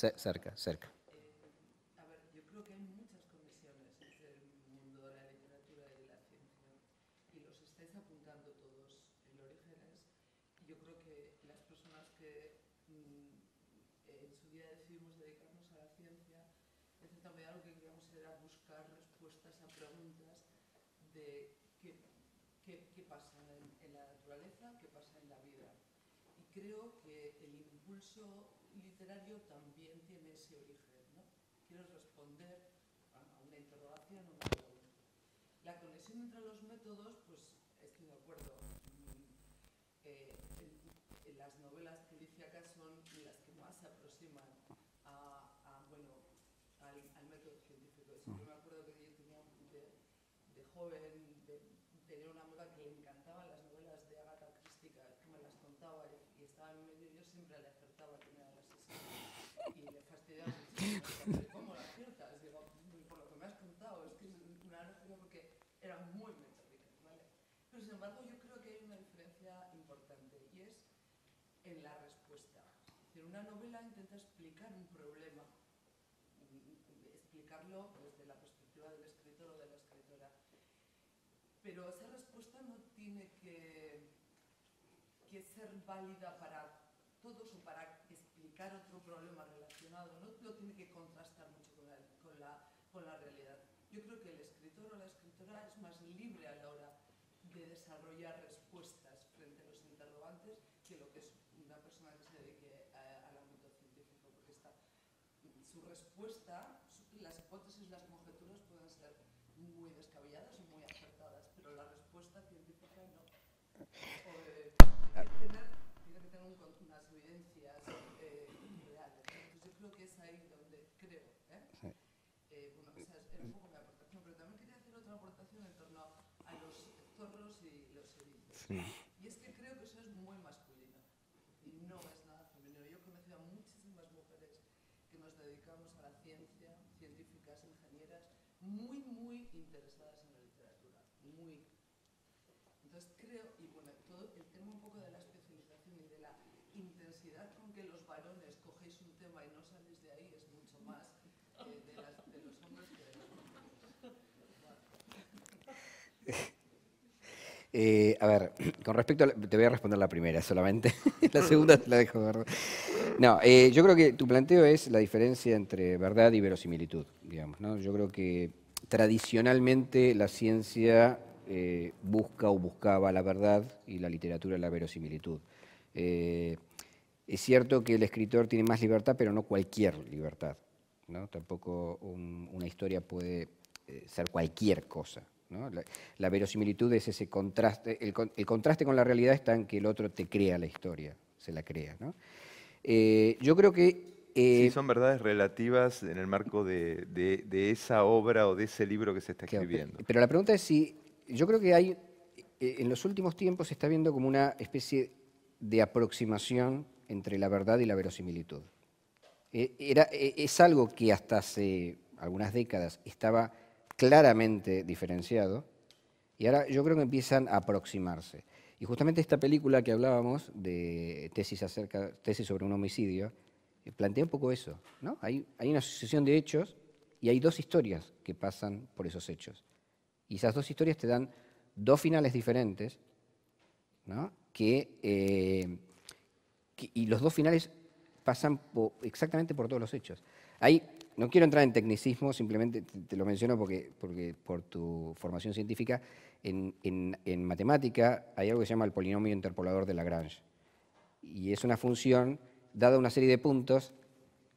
Cerca, cerca. Eh, a ver, yo creo que hay muchas condiciones en el mundo de la literatura y de la ciencia y los estáis apuntando todos en orígenes. Yo creo que las personas que mm, eh, en su día decidimos dedicarnos a la ciencia, también algo que queríamos era buscar respuestas a preguntas de qué pasa en la naturaleza, qué pasa en la vida. Y creo que el impulso literario también tiene ese origen. ¿no? Quiero responder a una interrogación La conexión entre los métodos, pues estoy de acuerdo. Mm, eh, las novelas que las novelas son las que más se aproximan al, método científico. Yo me acuerdo que yo tenía de, de joven ¿Cómo la es por lo que me has contado, es que es una referencia porque era muy metódica, ¿vale? Pero sin embargo, yo creo que hay una diferencia importante y es en la respuesta. una novela intenta explicar un problema, explicarlo desde la perspectiva del escritor o de la escritora. Pero esa respuesta no tiene que, que ser válida para todos o para explicar otro problema no lo tiene que contrastar mucho con la, realidad. Yo creo que el escritor o la escritora es más libre a la hora de desarrollar respuestas frente a los interrogantes que lo que es una persona que se dedique al ámbito científico, porque está, su respuesta, las hipótesis las ahí donde creo, ¿eh? Sí. Eh, bueno, esa es un poco mi aportación, pero también quería hacer otra aportación en torno a los zorros y los erizos. Sí. Y es que creo que eso es muy masculino y no es nada femenino. Yo he conocido a muchísimas mujeres que nos dedicamos a la ciencia, científicas, ingenieras, muy, muy interesantes Eh, a ver, con respecto a te voy a responder la primera solamente. la segunda te la dejo, No, eh, yo creo que tu planteo es la diferencia entre verdad y verosimilitud, digamos. ¿no? Yo creo que tradicionalmente la ciencia eh, busca o buscaba la verdad y la literatura la verosimilitud. es cierto que el escritor tiene más libertad, pero no cualquier libertad. Tampoco una historia puede ser cualquier cosa. La, verosimilitud es ese contraste, el, contraste con la realidad está en que el otro te crea la historia, se la crea. Eh, yo creo que... Eh, sí, son verdades relativas en el marco de, esa obra o de ese libro que se está escribiendo. pero la pregunta es si, yo creo que hay, eh, en los últimos tiempos se está viendo como una especie de aproximación entre la verdad y la verosimilitud. Era, es algo que hasta hace algunas décadas estaba claramente diferenciado, y ahora yo creo que empiezan a aproximarse. Y justamente esta película que hablábamos de tesis, acerca, tesis sobre un homicidio, eh, plantea un poco eso. ¿no? Hay, hay una sucesión de hechos y hay dos historias que pasan por esos hechos. Y esas dos historias te dan dos finales diferentes, ¿no? Eh, y los dos finales pasan exactamente por todos los hechos no quiero entrar en tecnicismo, simplemente te, lo menciono porque, porque por tu formación científica, en, matemática hay algo que se llama el polinomio interpolador de Lagrange. Y es una función, dada una serie de puntos,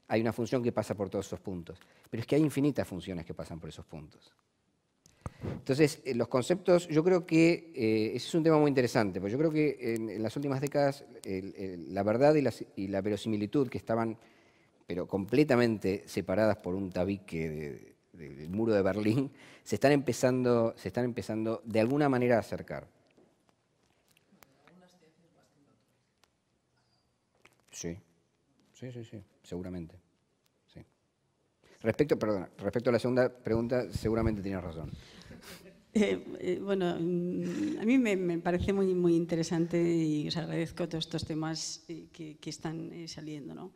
hay una función que pasa por todos esos puntos. Pero es que hay infinitas funciones que pasan por esos puntos. Entonces, eh, los conceptos, yo creo que eh, ese es un tema muy interesante, porque yo creo que en, las últimas décadas la verdad y la, verosimilitud que estaban pero completamente separadas por un tabique del muro de Berlín, se están, empezando, se están empezando de alguna manera a acercar. Sí, sí, sí, sí, seguramente. Respecto, perdona, respecto a la segunda pregunta, seguramente tienes razón. Eh, eh, bueno, mm, a mí me, parece muy, muy interesante y os agradezco todos estos temas eh, que, que están saliendo. ¿no?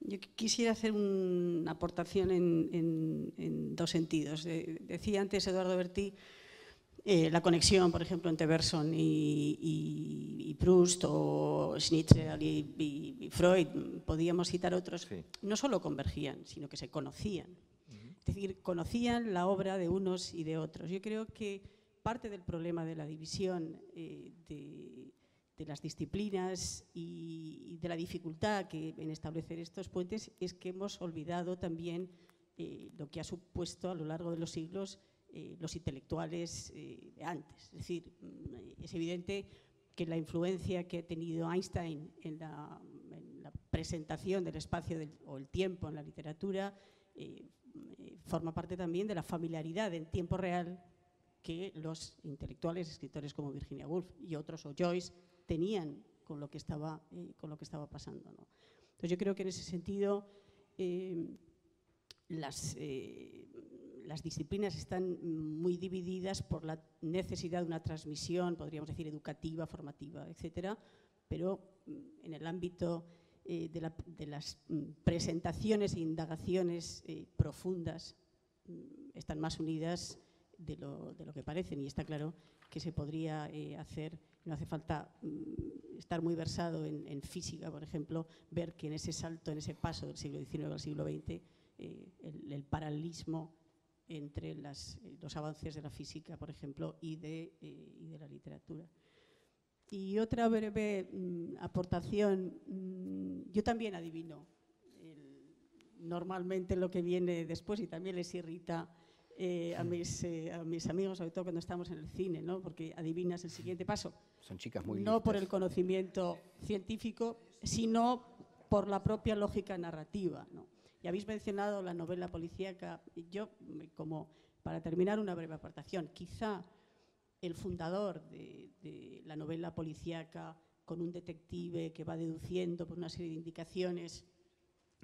Yo quisiera hacer una aportación en, dos sentidos. Eh, decía antes Eduardo Bertí eh, la conexión, por ejemplo, entre Berson y, y, Proust o Schnitzel y, Freud, podíamos citar otros, no solo convergían, sino que se conocían. Es decir, conocían la obra de unos y de otros. Yo creo que parte del problema de la división eh, de, de las disciplinas y, de la dificultad que en establecer estos puentes es que hemos olvidado también eh, lo que ha supuesto a lo largo de los siglos eh, los intelectuales eh, de antes. Es decir, mm, es evidente que la influencia que ha tenido Einstein en la, presentación del espacio o el tiempo en la literatura mm, forma parte también de la familiaridad en tiempo real que los intelectuales, escritores como Virginia Woolf y otros, o Joyce, tenían con lo que estaba, eh, con lo que estaba pasando. Entonces yo creo que en ese sentido eh, eh, las, disciplinas están muy divididas por la necesidad de una transmisión, podríamos decir, educativa, formativa, etcétera, pero mm, en el ámbito de, las mm, presentaciones e indagaciones profundas mm, están más unidas de lo, de lo, que parecen y está claro que se podría hacer no hace falta mm, estar muy versado en, física, por ejemplo, ver que en ese salto, en ese paso del siglo XIX al siglo XX, eh, el, paralismo paralelismo entre eh, los avances de la física, por ejemplo, y de, eh, la literatura. Y otra breve mm, aportación, mm, yo también adivino normalmente lo que viene después y también les irrita a, mis, a mis amigos, sobre todo cuando estamos en el cine, ¿no? porque adivinas el siguiente paso. No por el conocimiento científico, sino por la propia lógica narrativa. Y habéis mencionado la novela policíaca. Yo, como para terminar una breve apartación, quizá el fundador de, la novela policíaca con un detective que va deduciendo por una serie de indicaciones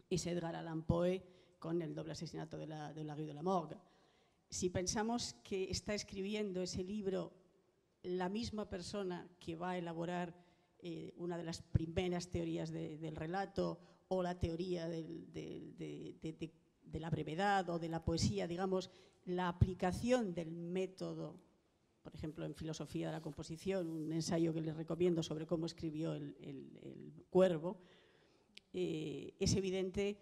es Edgar Allan Poe con el doble asesinato de la, de la Rue de la Morgue. Si pensamos que está escribiendo ese libro la misma persona que va a elaborar eh, una de las primeras teorías del relato o la teoría de, la brevedad o de la poesía, digamos, la aplicación del método por ejemplo, en Filosofía de la Composición, un ensayo que les recomiendo sobre cómo escribió el, cuervo, eh, es evidente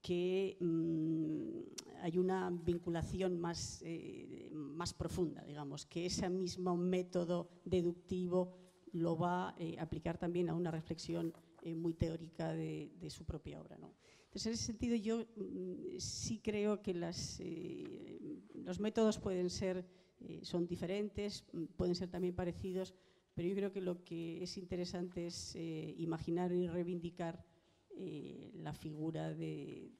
que mm, hay una vinculación más, eh, más profunda, digamos, que ese mismo método deductivo lo va a eh, aplicar también a una reflexión eh, muy teórica de, su propia obra. Entonces, en ese sentido, yo mm, sí creo que los métodos pueden ser, son diferentes, pueden ser también parecidos, pero yo creo que lo que es interesante es imaginar y reivindicar eh, la figura de,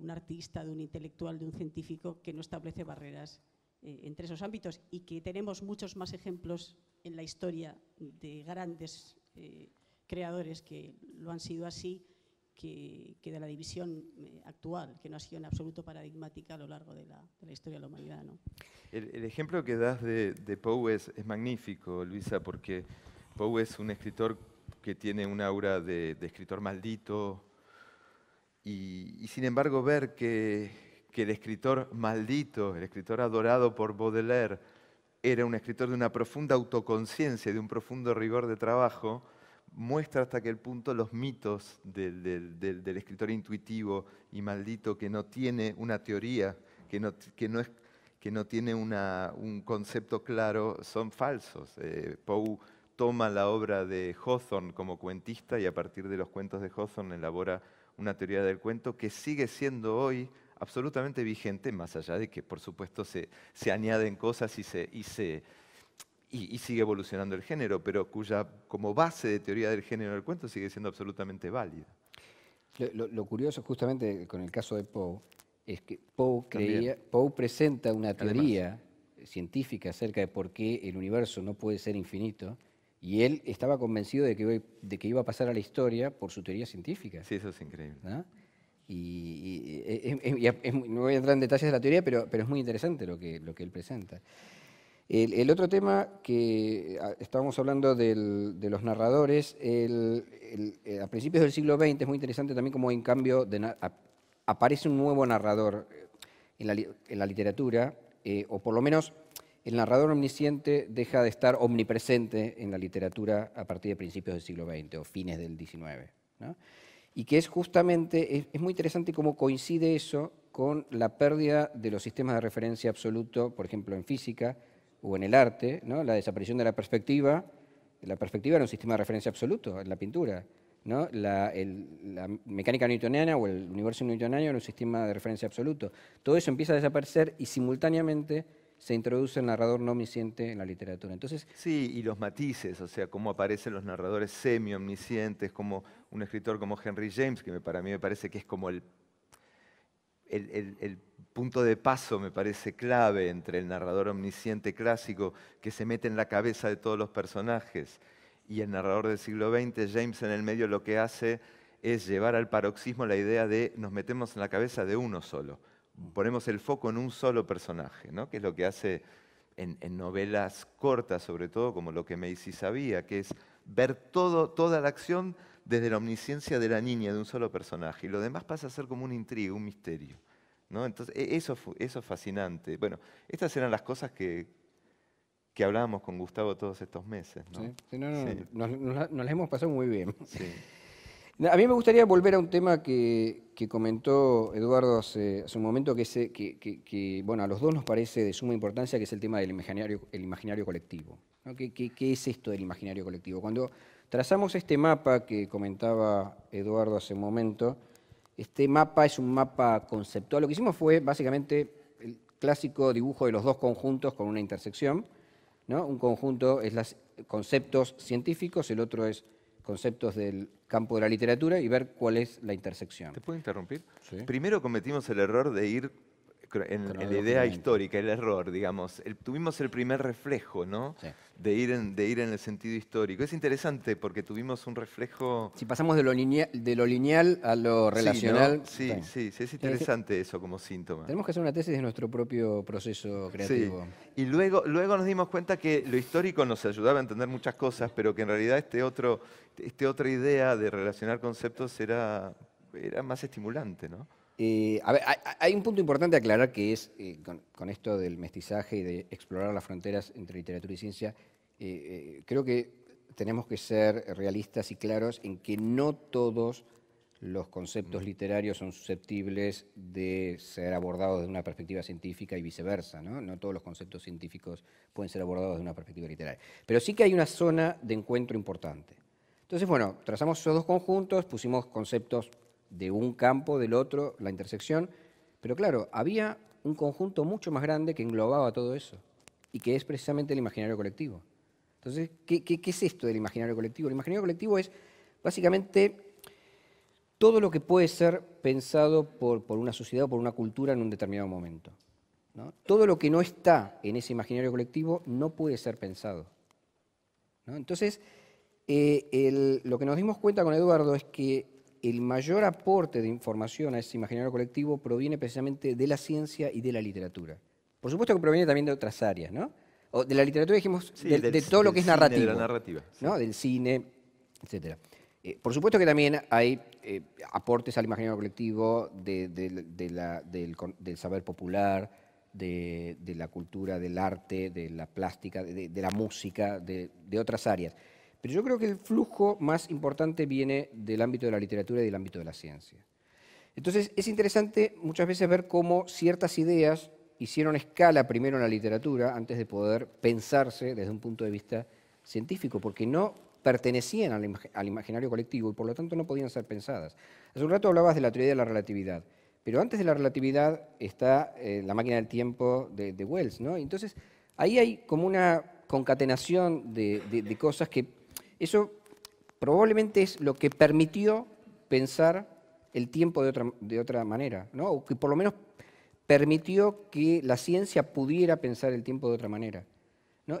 un artista, de un intelectual, de un científico que no establece barreras eh, entre esos ámbitos y que tenemos muchos más ejemplos en la historia de grandes eh, creadores que lo han sido así que, de la división actual, que no ha sido en absoluto paradigmática a lo largo de la, historia de la humanidad. ¿no? El, ejemplo que das de, Poe es, magnífico, Luisa, porque Poe es un escritor que tiene un aura de, escritor maldito, y, sin embargo ver que, el escritor maldito, el escritor adorado por Baudelaire, era un escritor de una profunda autoconciencia, de un profundo rigor de trabajo, muestra hasta qué punto los mitos del, escritor intuitivo y maldito que no tiene una teoría, que no, es, que no tiene un concepto claro, son falsos. Eh, toma la obra de Hawthorne como cuentista y a partir de los cuentos de Hawthorne elabora una teoría del cuento que sigue siendo hoy absolutamente vigente, más allá de que por supuesto se, añaden cosas y, se, y, sigue evolucionando el género, pero cuya como base de teoría del género del cuento sigue siendo absolutamente válida. Lo, curioso justamente con el caso de Poe es que Poe, Poe presenta una teoría científica acerca de por qué el universo no puede ser infinito y él estaba convencido de que, de que, iba a pasar a la historia por su teoría científica. Sí, eso es increíble. ¿no? ¿Ah? Y, no voy a entrar en detalles de la teoría, pero, pero es muy interesante lo que, lo que él presenta. El, otro tema que ah, estábamos hablando de los narradores, eh, a principios del siglo XX es muy interesante también como en cambio de, aparece un nuevo narrador eh, en la, literatura, eh, o por lo menos el narrador omnisciente deja de estar omnipresente en la literatura a partir de principios del siglo XX o fines del XIX. Y que es justamente, es, muy interesante cómo coincide eso con la pérdida de los sistemas de referencia absoluto, por ejemplo, en física o en el arte, la desaparición de la perspectiva. La perspectiva era un sistema de referencia absoluto en la pintura. La, la, mecánica newtoniana o el universo newtoniano era un sistema de referencia absoluto. Todo eso empieza a desaparecer y simultáneamente se introduce el narrador no omnisciente en la literatura. Entonces, sí, y los matices, o sea, cómo aparecen los narradores semi-omniscientes, como un escritor como Henry James, que para mí me parece que es como el, el punto de paso, me parece clave entre el narrador omnisciente clásico, que se mete en la cabeza de todos los personajes, y el narrador del siglo XX, James en el medio lo que hace es llevar al paroxismo la idea de nos metemos en la cabeza de uno solo ponemos el foco en un solo personaje, que es lo que hace en, novelas cortas, sobre todo, como lo que Macy sabía, que es ver toda la acción desde la omnisciencia de la niña, de un solo personaje. Y lo demás pasa a ser como una intriga, un misterio. ¿no? Entonces, e, eso, es fascinante. Bueno, estas eran las cosas que, que hablábamos con Gustavo todos estos meses. ¿no? Sí, Nos, nos las hemos pasado muy bien. Sí. A mí me gustaría volver a un tema que, comentó Eduardo hace, un momento, eh, que, que, bueno, a los dos nos parece de suma importancia, que es el tema del imaginario, colectivo. ¿Qué, es esto del imaginario colectivo? Cuando trazamos este mapa que comentaba Eduardo hace un momento, este mapa es un mapa conceptual. Lo que hicimos fue básicamente el clásico dibujo de los dos conjuntos con una intersección. ¿no? Un conjunto es los conceptos científicos, el otro es conceptos del campo de la literatura y ver cuál es la intersección. ¿Te puedo interrumpir? Sí. Primero cometimos el error de ir en, la idea histórica, el error, digamos. tuvimos el primer reflejo, ¿no? De, ir en, de ir en el sentido histórico. Es interesante porque tuvimos un reflejo... Si pasamos de lo, de lo lineal a lo relacional... Sí, sí, sí, es interesante eso como síntoma. Tenemos que hacer una tesis de nuestro propio proceso creativo. Sí. Y luego, luego nos dimos cuenta que lo histórico nos ayudaba a entender muchas cosas, pero que en realidad este otro, esta otra idea de relacionar conceptos era, era más estimulante, ¿no? Eh, a ver, hay, un punto importante a aclarar que es, eh, con, esto del mestizaje y de explorar las fronteras entre literatura y ciencia, eh, creo que tenemos que ser realistas y claros en que no todos los conceptos mm. literarios son susceptibles de ser abordados desde una perspectiva científica y viceversa, ¿no? No todos los conceptos científicos pueden ser abordados desde una perspectiva literaria. Pero sí que hay una zona de encuentro importante. Entonces, bueno, trazamos esos dos conjuntos, pusimos conceptos de un campo, del otro, la intersección. Pero claro, había un conjunto mucho más grande que englobaba todo eso y que es precisamente el imaginario colectivo. Entonces, ¿qué, es esto del imaginario colectivo? El imaginario colectivo es básicamente todo lo que puede ser pensado por, una sociedad o por una cultura en un determinado momento. Todo lo que no está en ese imaginario colectivo no puede ser pensado. Entonces, eh, lo que nos dimos cuenta con Eduardo es que el mayor aporte de información a ese imaginario colectivo proviene precisamente de la ciencia y de la literatura. Por supuesto que proviene también de otras áreas, ¿no? de la literatura dijimos, de, todo lo que es narrativo. narrativa. Del cine, etcétera. Eh, por supuesto que también hay eh, aportes al imaginario colectivo del, saber popular, de, la cultura, del arte, de la plástica, de, la música, de otras áreas. Pero yo creo que el flujo más importante viene del ámbito de la literatura y del ámbito de la ciencia. Entonces es interesante muchas veces ver cómo ciertas ideas hicieron escala primero en la literatura antes de poder pensarse desde un punto de vista científico, porque no pertenecían al, imaginario colectivo y por lo tanto no podían ser pensadas. Hace un rato hablabas de la teoría de la relatividad, pero antes de la relatividad está eh, la máquina del tiempo de, Wells, ¿no? Entonces ahí hay como una concatenación de cosas que eso probablemente es lo que permitió pensar el tiempo de otra, manera, ¿no? o que por lo menos permitió que la ciencia pudiera pensar el tiempo de otra manera.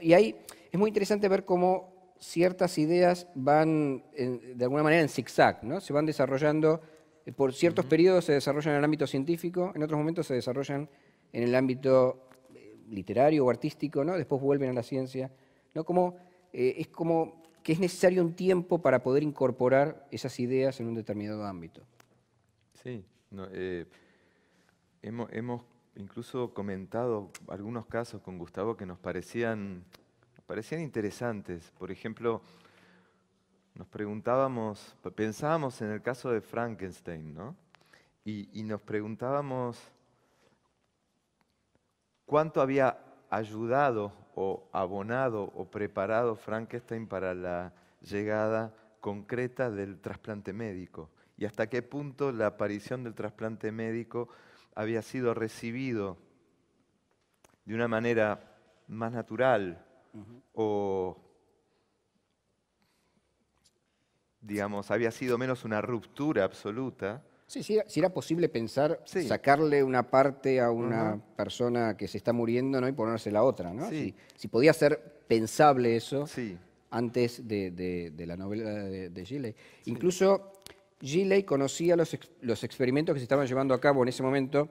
Y ahí es muy interesante ver cómo ciertas ideas van, de alguna manera, en zigzag, ¿no? se van desarrollando, eh, por ciertos periodos se desarrollan en el ámbito científico, en otros momentos se desarrollan en el ámbito eh, literario o artístico, ¿no? después vuelven a la ciencia. ¿no? Como, eh, es como que es necesario un tiempo para poder incorporar esas ideas en un determinado ámbito. Sí, eh, hemos, incluso comentado algunos casos con Gustavo que nos parecían, parecían interesantes. Por ejemplo, nos preguntábamos, pensábamos en el caso de Frankenstein, ¿no? Y, y nos preguntábamos cuánto había ayudado o abonado o preparado Frankenstein para la llegada concreta del trasplante médico y hasta qué punto la aparición del trasplante médico había sido recibido de una manera más natural o digamos, había sido menos una ruptura absoluta Sí, si era, posible pensar sacarle una parte a una persona que se está muriendo ¿no? y ponerse la otra, ¿no? Si, podía ser pensable eso sí. antes de, la novela de, de Gilley. Incluso Gilley conocía los, experimentos que se estaban llevando a cabo en ese momento.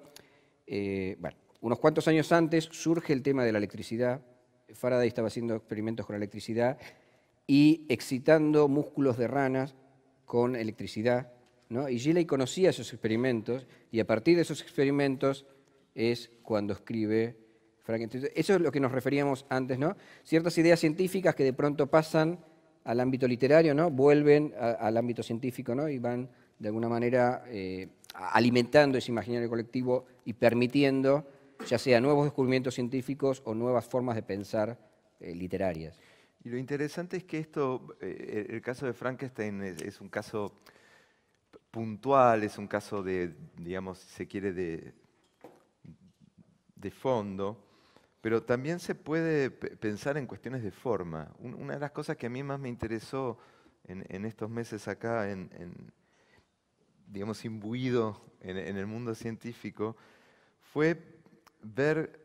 Eh, bueno, unos cuantos años antes surge el tema de la electricidad. Faraday estaba haciendo experimentos con electricidad y excitando músculos de ranas con electricidad y Gilley conocía esos experimentos y a partir de esos experimentos es cuando escribe Frankenstein. Eso es lo que nos referíamos antes, ¿no? Ciertas ideas científicas que de pronto pasan al ámbito literario, ¿no? Vuelven al ámbito científico, ¿no? Y van de alguna manera eh, alimentando ese imaginario colectivo y permitiendo ya sea nuevos descubrimientos científicos o nuevas formas de pensar eh, literarias. Y lo interesante es que esto, eh, el caso de Frankenstein es un caso puntual, es un caso de, digamos, si se quiere, de, de fondo, pero también se puede pensar en cuestiones de forma. Una de las cosas que a mí más me interesó en, estos meses acá, en, digamos, imbuido en, el mundo científico, fue ver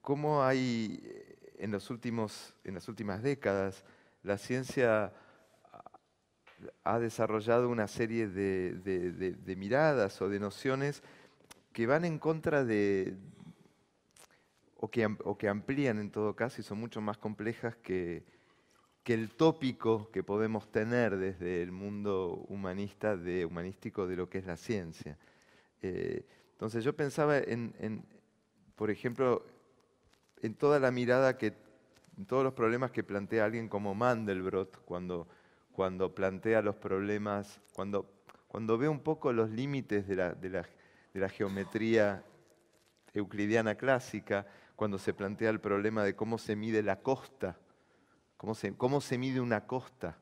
cómo hay eh, en, los últimos, en las últimas décadas la ciencia ha desarrollado una serie de, de, miradas o de nociones que van en contra de, o que, o que, amplían en todo caso y son mucho más complejas que, que el tópico que podemos tener desde el mundo humanista de, humanístico de lo que es la ciencia. Eh, entonces yo pensaba en, en, por ejemplo, en toda la mirada que, en todos los problemas que plantea alguien como Mandelbrot cuando cuando plantea los problemas, cuando, cuando ve un poco los límites de la, geometría euclidiana clásica, cuando se plantea el problema de cómo se mide la costa, cómo se, mide una costa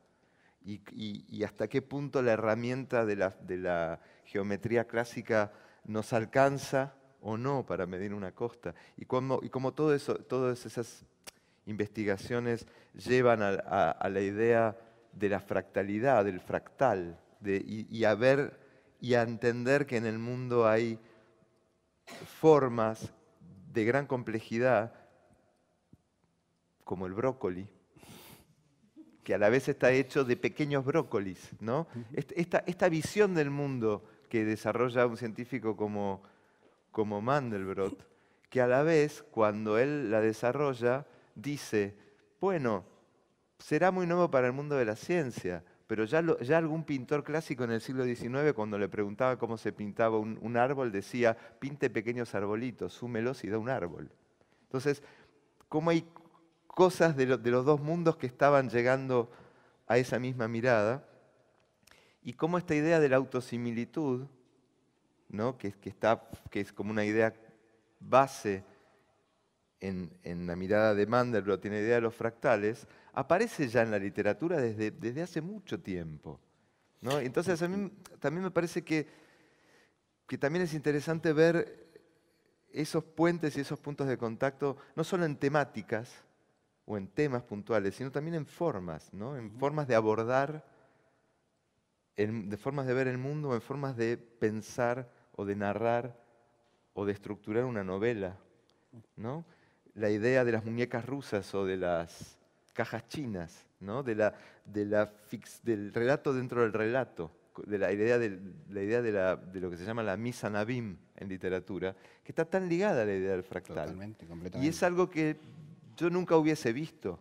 y, hasta qué punto la herramienta de la, geometría clásica nos alcanza o no para medir una costa. Y cómo, y todo eso, todas esas investigaciones llevan a la idea de la fractalidad, del fractal, y, a ver y a entender que en el mundo hay formas de gran complejidad, como el brócoli, que a la vez está hecho de pequeños brócolis. ¿no? Esta, esta visión del mundo que desarrolla un científico como, como Mandelbrot, que a la vez, cuando él la desarrolla, dice, bueno, será muy nuevo para el mundo de la ciencia, pero ya, algún pintor clásico en el siglo XIX, cuando le preguntaba cómo se pintaba un, árbol, decía, pinte pequeños arbolitos, súmelos y da un árbol. Entonces, ¿cómo hay cosas de, los dos mundos que estaban llegando a esa misma mirada? Y cómo esta idea de la autosimilitud, que, es como una idea base en, la mirada de Mandelbrot, tiene idea de los fractales, aparece ya en la literatura desde, desde hace mucho tiempo. ¿no? Entonces, a mí también me parece que, que también es interesante ver esos puentes y esos puntos de contacto, no solo en temáticas o en temas puntuales, sino también en formas, ¿no? en formas de abordar, en, de formas de ver el mundo, en formas de pensar o de narrar o de estructurar una novela. ¿no? La idea de las muñecas rusas o de las cajas chinas, ¿no? de del relato dentro del relato, de la idea, de, la idea de, lo que se llama la misa nabim en literatura, que está tan ligada a la idea del fractal. Totalmente, Y es algo que yo nunca hubiese visto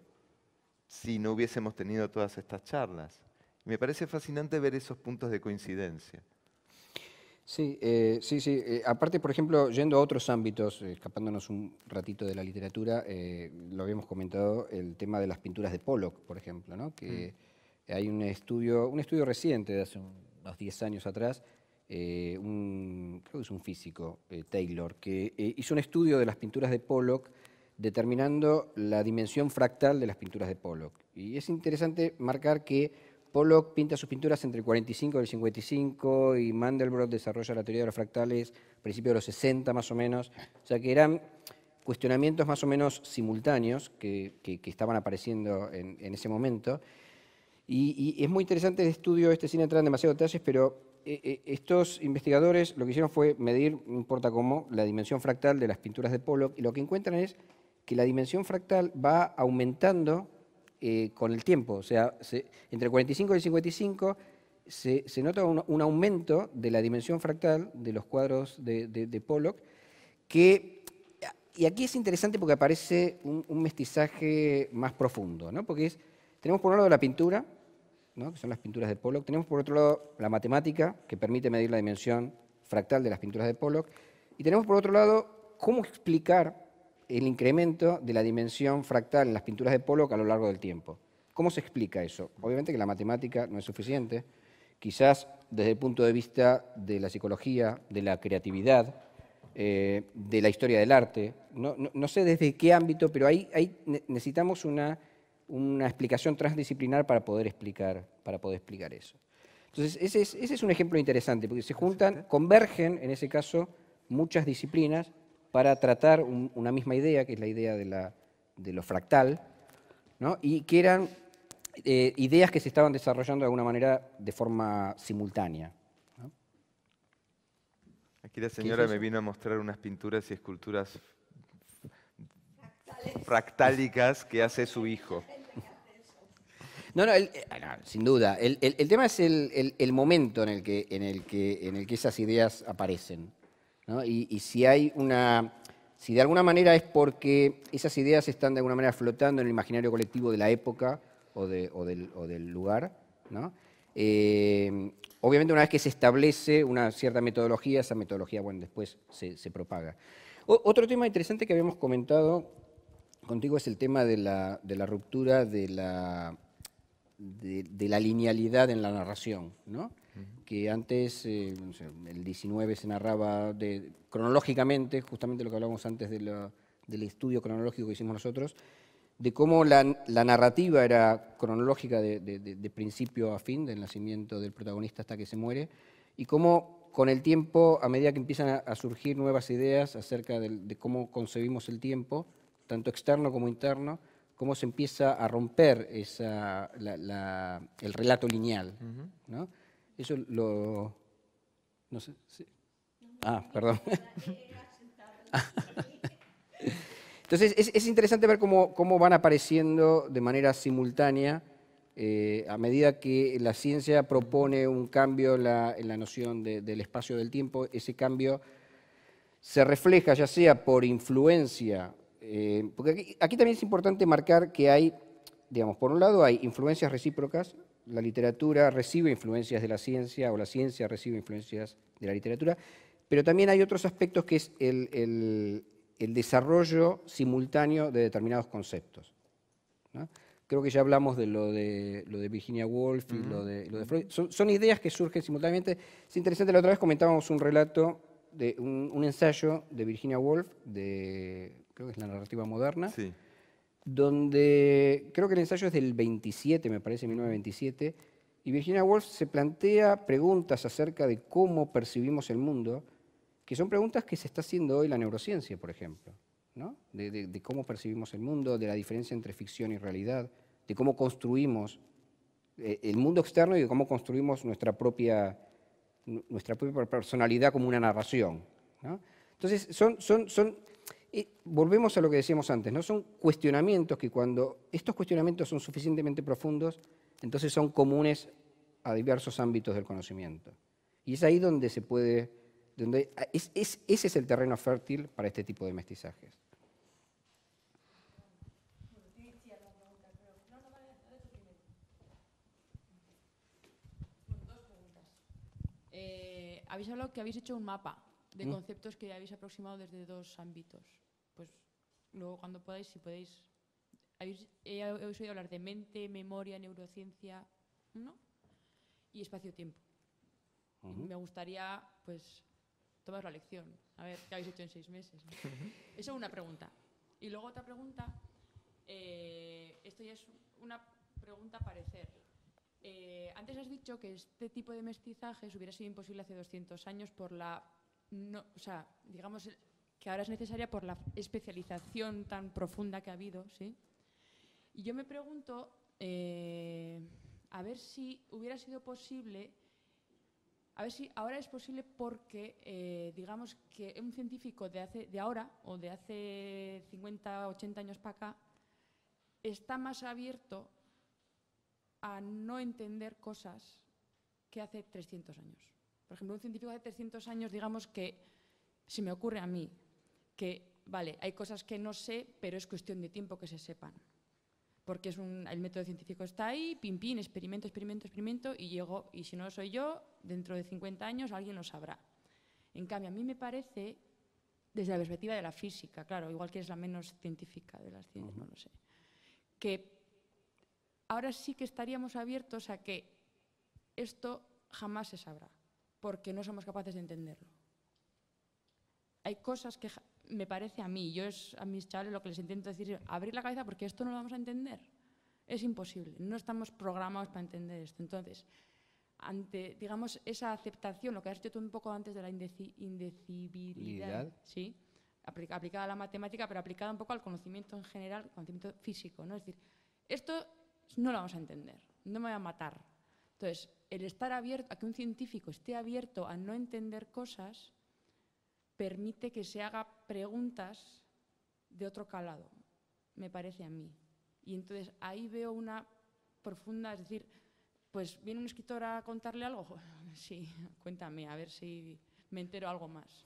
si no hubiésemos tenido todas estas charlas. Me parece fascinante ver esos puntos de coincidencia. Eh, sí, sí, sí. Eh, aparte, por ejemplo, yendo a otros ámbitos, eh, escapándonos un ratito de la literatura, lo habíamos comentado el tema de las pinturas de Pollock, por ejemplo, que mm. hay un estudio, un estudio reciente de hace unos 10 años atrás, un, creo que es un físico, Taylor, que hizo un estudio de las pinturas de Pollock determinando la dimensión fractal de las pinturas de Pollock. Y es interesante marcar que Pollock pinta sus pinturas entre el 45 y el 55 y Mandelbrot desarrolla la teoría de los fractales a principios de los 60 más o menos. O sea que eran cuestionamientos más o menos simultáneos que, estaban apareciendo en, ese momento. Y, es muy interesante el estudio este sin entrar en demasiados detalles, pero eh, eh, estos investigadores lo que hicieron fue medir, no importa cómo, la dimensión fractal de las pinturas de Pollock y lo que encuentran es que la dimensión fractal va aumentando eh, con el tiempo. O sea, entre 45 y 55 se, nota un, aumento de la dimensión fractal de los cuadros de, Pollock, que, y aquí es interesante porque aparece un, mestizaje más profundo, ¿no? porque es, tenemos por un lado la pintura, que son las pinturas de Pollock, tenemos por otro lado la matemática, que permite medir la dimensión fractal de las pinturas de Pollock, y tenemos por otro lado cómo explicar el incremento de la dimensión fractal en las pinturas de Pollock a lo largo del tiempo. ¿Cómo se explica eso? Obviamente que la matemática no es suficiente. Quizás desde el punto de vista de la psicología, de la creatividad, eh, de la historia del arte. No, sé desde qué ámbito, pero ahí, necesitamos una, explicación transdisciplinar para poder explicar, para poder explicar eso. Entonces, ese es un ejemplo interesante, porque se juntan, convergen, en ese caso, muchas disciplinas para tratar una misma idea, que es la idea de, la, de lo fractal, y que eran eh, ideas que se estaban desarrollando de alguna manera de forma simultánea. Aquí la señora me vino a mostrar unas pinturas y esculturas fractálicas que hace su hijo. No, no, eh, ah, sin duda. El, tema es el, momento en el, que, en, el que, en el que esas ideas aparecen. Y, si hay una si de alguna manera es porque esas ideas están de alguna manera flotando en el imaginario colectivo de la época o, del, lugar. Eh, obviamente una vez que se establece una cierta metodología, esa metodología bueno, después se, propaga. otro tema interesante que habíamos comentado contigo es el tema de la, ruptura de la, la linealidad en la narración. ¿no? que antes, eh, el 19 se narraba de, cronológicamente, justamente lo que hablábamos antes del estudio cronológico que hicimos nosotros, de cómo la, narrativa era cronológica de, principio a fin, del nacimiento del protagonista hasta que se muere, y cómo con el tiempo, a medida que empiezan a, surgir nuevas ideas acerca de cómo concebimos el tiempo, tanto externo como interno, cómo se empieza a romper esa, el relato lineal. ¿no? Eso lo... No sé. Ah, perdón. Entonces, es, interesante ver cómo, van apareciendo de manera simultánea eh, a medida que la ciencia propone un cambio en la, noción del espacio del tiempo, ese cambio se refleja ya sea por influencia, eh, porque aquí, también es importante marcar que hay, digamos, por un lado hay influencias recíprocas, la literatura recibe influencias de la ciencia o la ciencia recibe influencias de la literatura, pero también hay otros aspectos que es el, desarrollo simultáneo de determinados conceptos. Creo que ya hablamos de lo de, lo de Virginia Woolf y lo, de, Freud. Son, ideas que surgen simultáneamente. Es interesante, la otra vez comentábamos un relato, de un, ensayo de Virginia Woolf, de, creo que es la narrativa moderna. Sí donde creo que el ensayo es del 27, me parece, 1927, y Virginia Woolf se plantea preguntas acerca de cómo percibimos el mundo, que son preguntas que se está haciendo hoy la neurociencia, por ejemplo, ¿no? de, cómo percibimos el mundo, de la diferencia entre ficción y realidad, de cómo construimos eh, el mundo externo y de cómo construimos nuestra propia, nuestra propia personalidad como una narración. Entonces, son, son, son y volvemos a lo que decíamos antes, ¿no? Son cuestionamientos que cuando estos cuestionamientos son suficientemente profundos, entonces son comunes a diversos ámbitos del conocimiento. Y es ahí donde se puede, donde es, ese es el terreno fértil para este tipo de mestizajes. Eh, habéis hablado que habéis hecho un mapa de mm. conceptos que habéis aproximado desde dos ámbitos. Pues luego cuando podáis, si podéis... he, oído hablar de mente, memoria, neurociencia, ¿no? Y espacio-tiempo. Me gustaría, pues, tomar la lección. A ver, ¿qué habéis hecho en seis meses? Eso es una pregunta. Y luego otra pregunta, eh, esto ya es una pregunta parecer. Eh, antes has dicho que este tipo de mestizajes hubiera sido imposible hace 200 años por la o sea, digamos que ahora es necesaria por la especialización tan profunda que ha habido, ¿sí? Y yo me pregunto, eh, a ver si hubiera sido posible, a ver si ahora es posible porque, eh, digamos que un científico de, hace, de ahora o de hace 50, 80 años para acá, está más abierto a no entender cosas que hace 300 años. Por ejemplo, un científico de 300 años, digamos que, se me ocurre a mí, que, vale, hay cosas que no sé, pero es cuestión de tiempo que se sepan. Porque es el método científico está ahí, pim, pim, experimento, experimento, experimento, y llego, y si no soy yo, dentro de 50 años alguien lo sabrá. En cambio, a mí me parece, desde la perspectiva de la física, claro, igual que es la menos científica de las ciencias, no lo sé, que ahora sí que estaríamos abiertos a que esto jamás se sabrá porque no somos capaces de entenderlo. Hay cosas que me parece a mí, yo es a mis chavales lo que les intento decir, abrir la cabeza porque esto no lo vamos a entender. Es imposible, no estamos programados para entender esto. Entonces, ante, digamos, esa aceptación, lo que has dicho tú un poco antes de la indecibilidad, ¿sí? aplicada a la matemática, pero aplicada un poco al conocimiento en general, conocimiento físico, ¿no? Es decir, esto no lo vamos a entender, no me voy a matar. Entonces, el estar abierto, a que un científico esté abierto a no entender cosas, permite que se haga preguntas de otro calado, me parece a mí. Y entonces ahí veo una profunda, es decir, pues viene un escritor a contarle algo, sí, cuéntame, a ver si me entero algo más.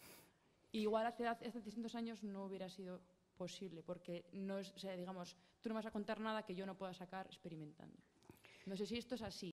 Igual hace, hace 300 años no hubiera sido posible, porque no digamos, tú no vas a contar nada que yo no pueda sacar experimentando. No sé si esto es así.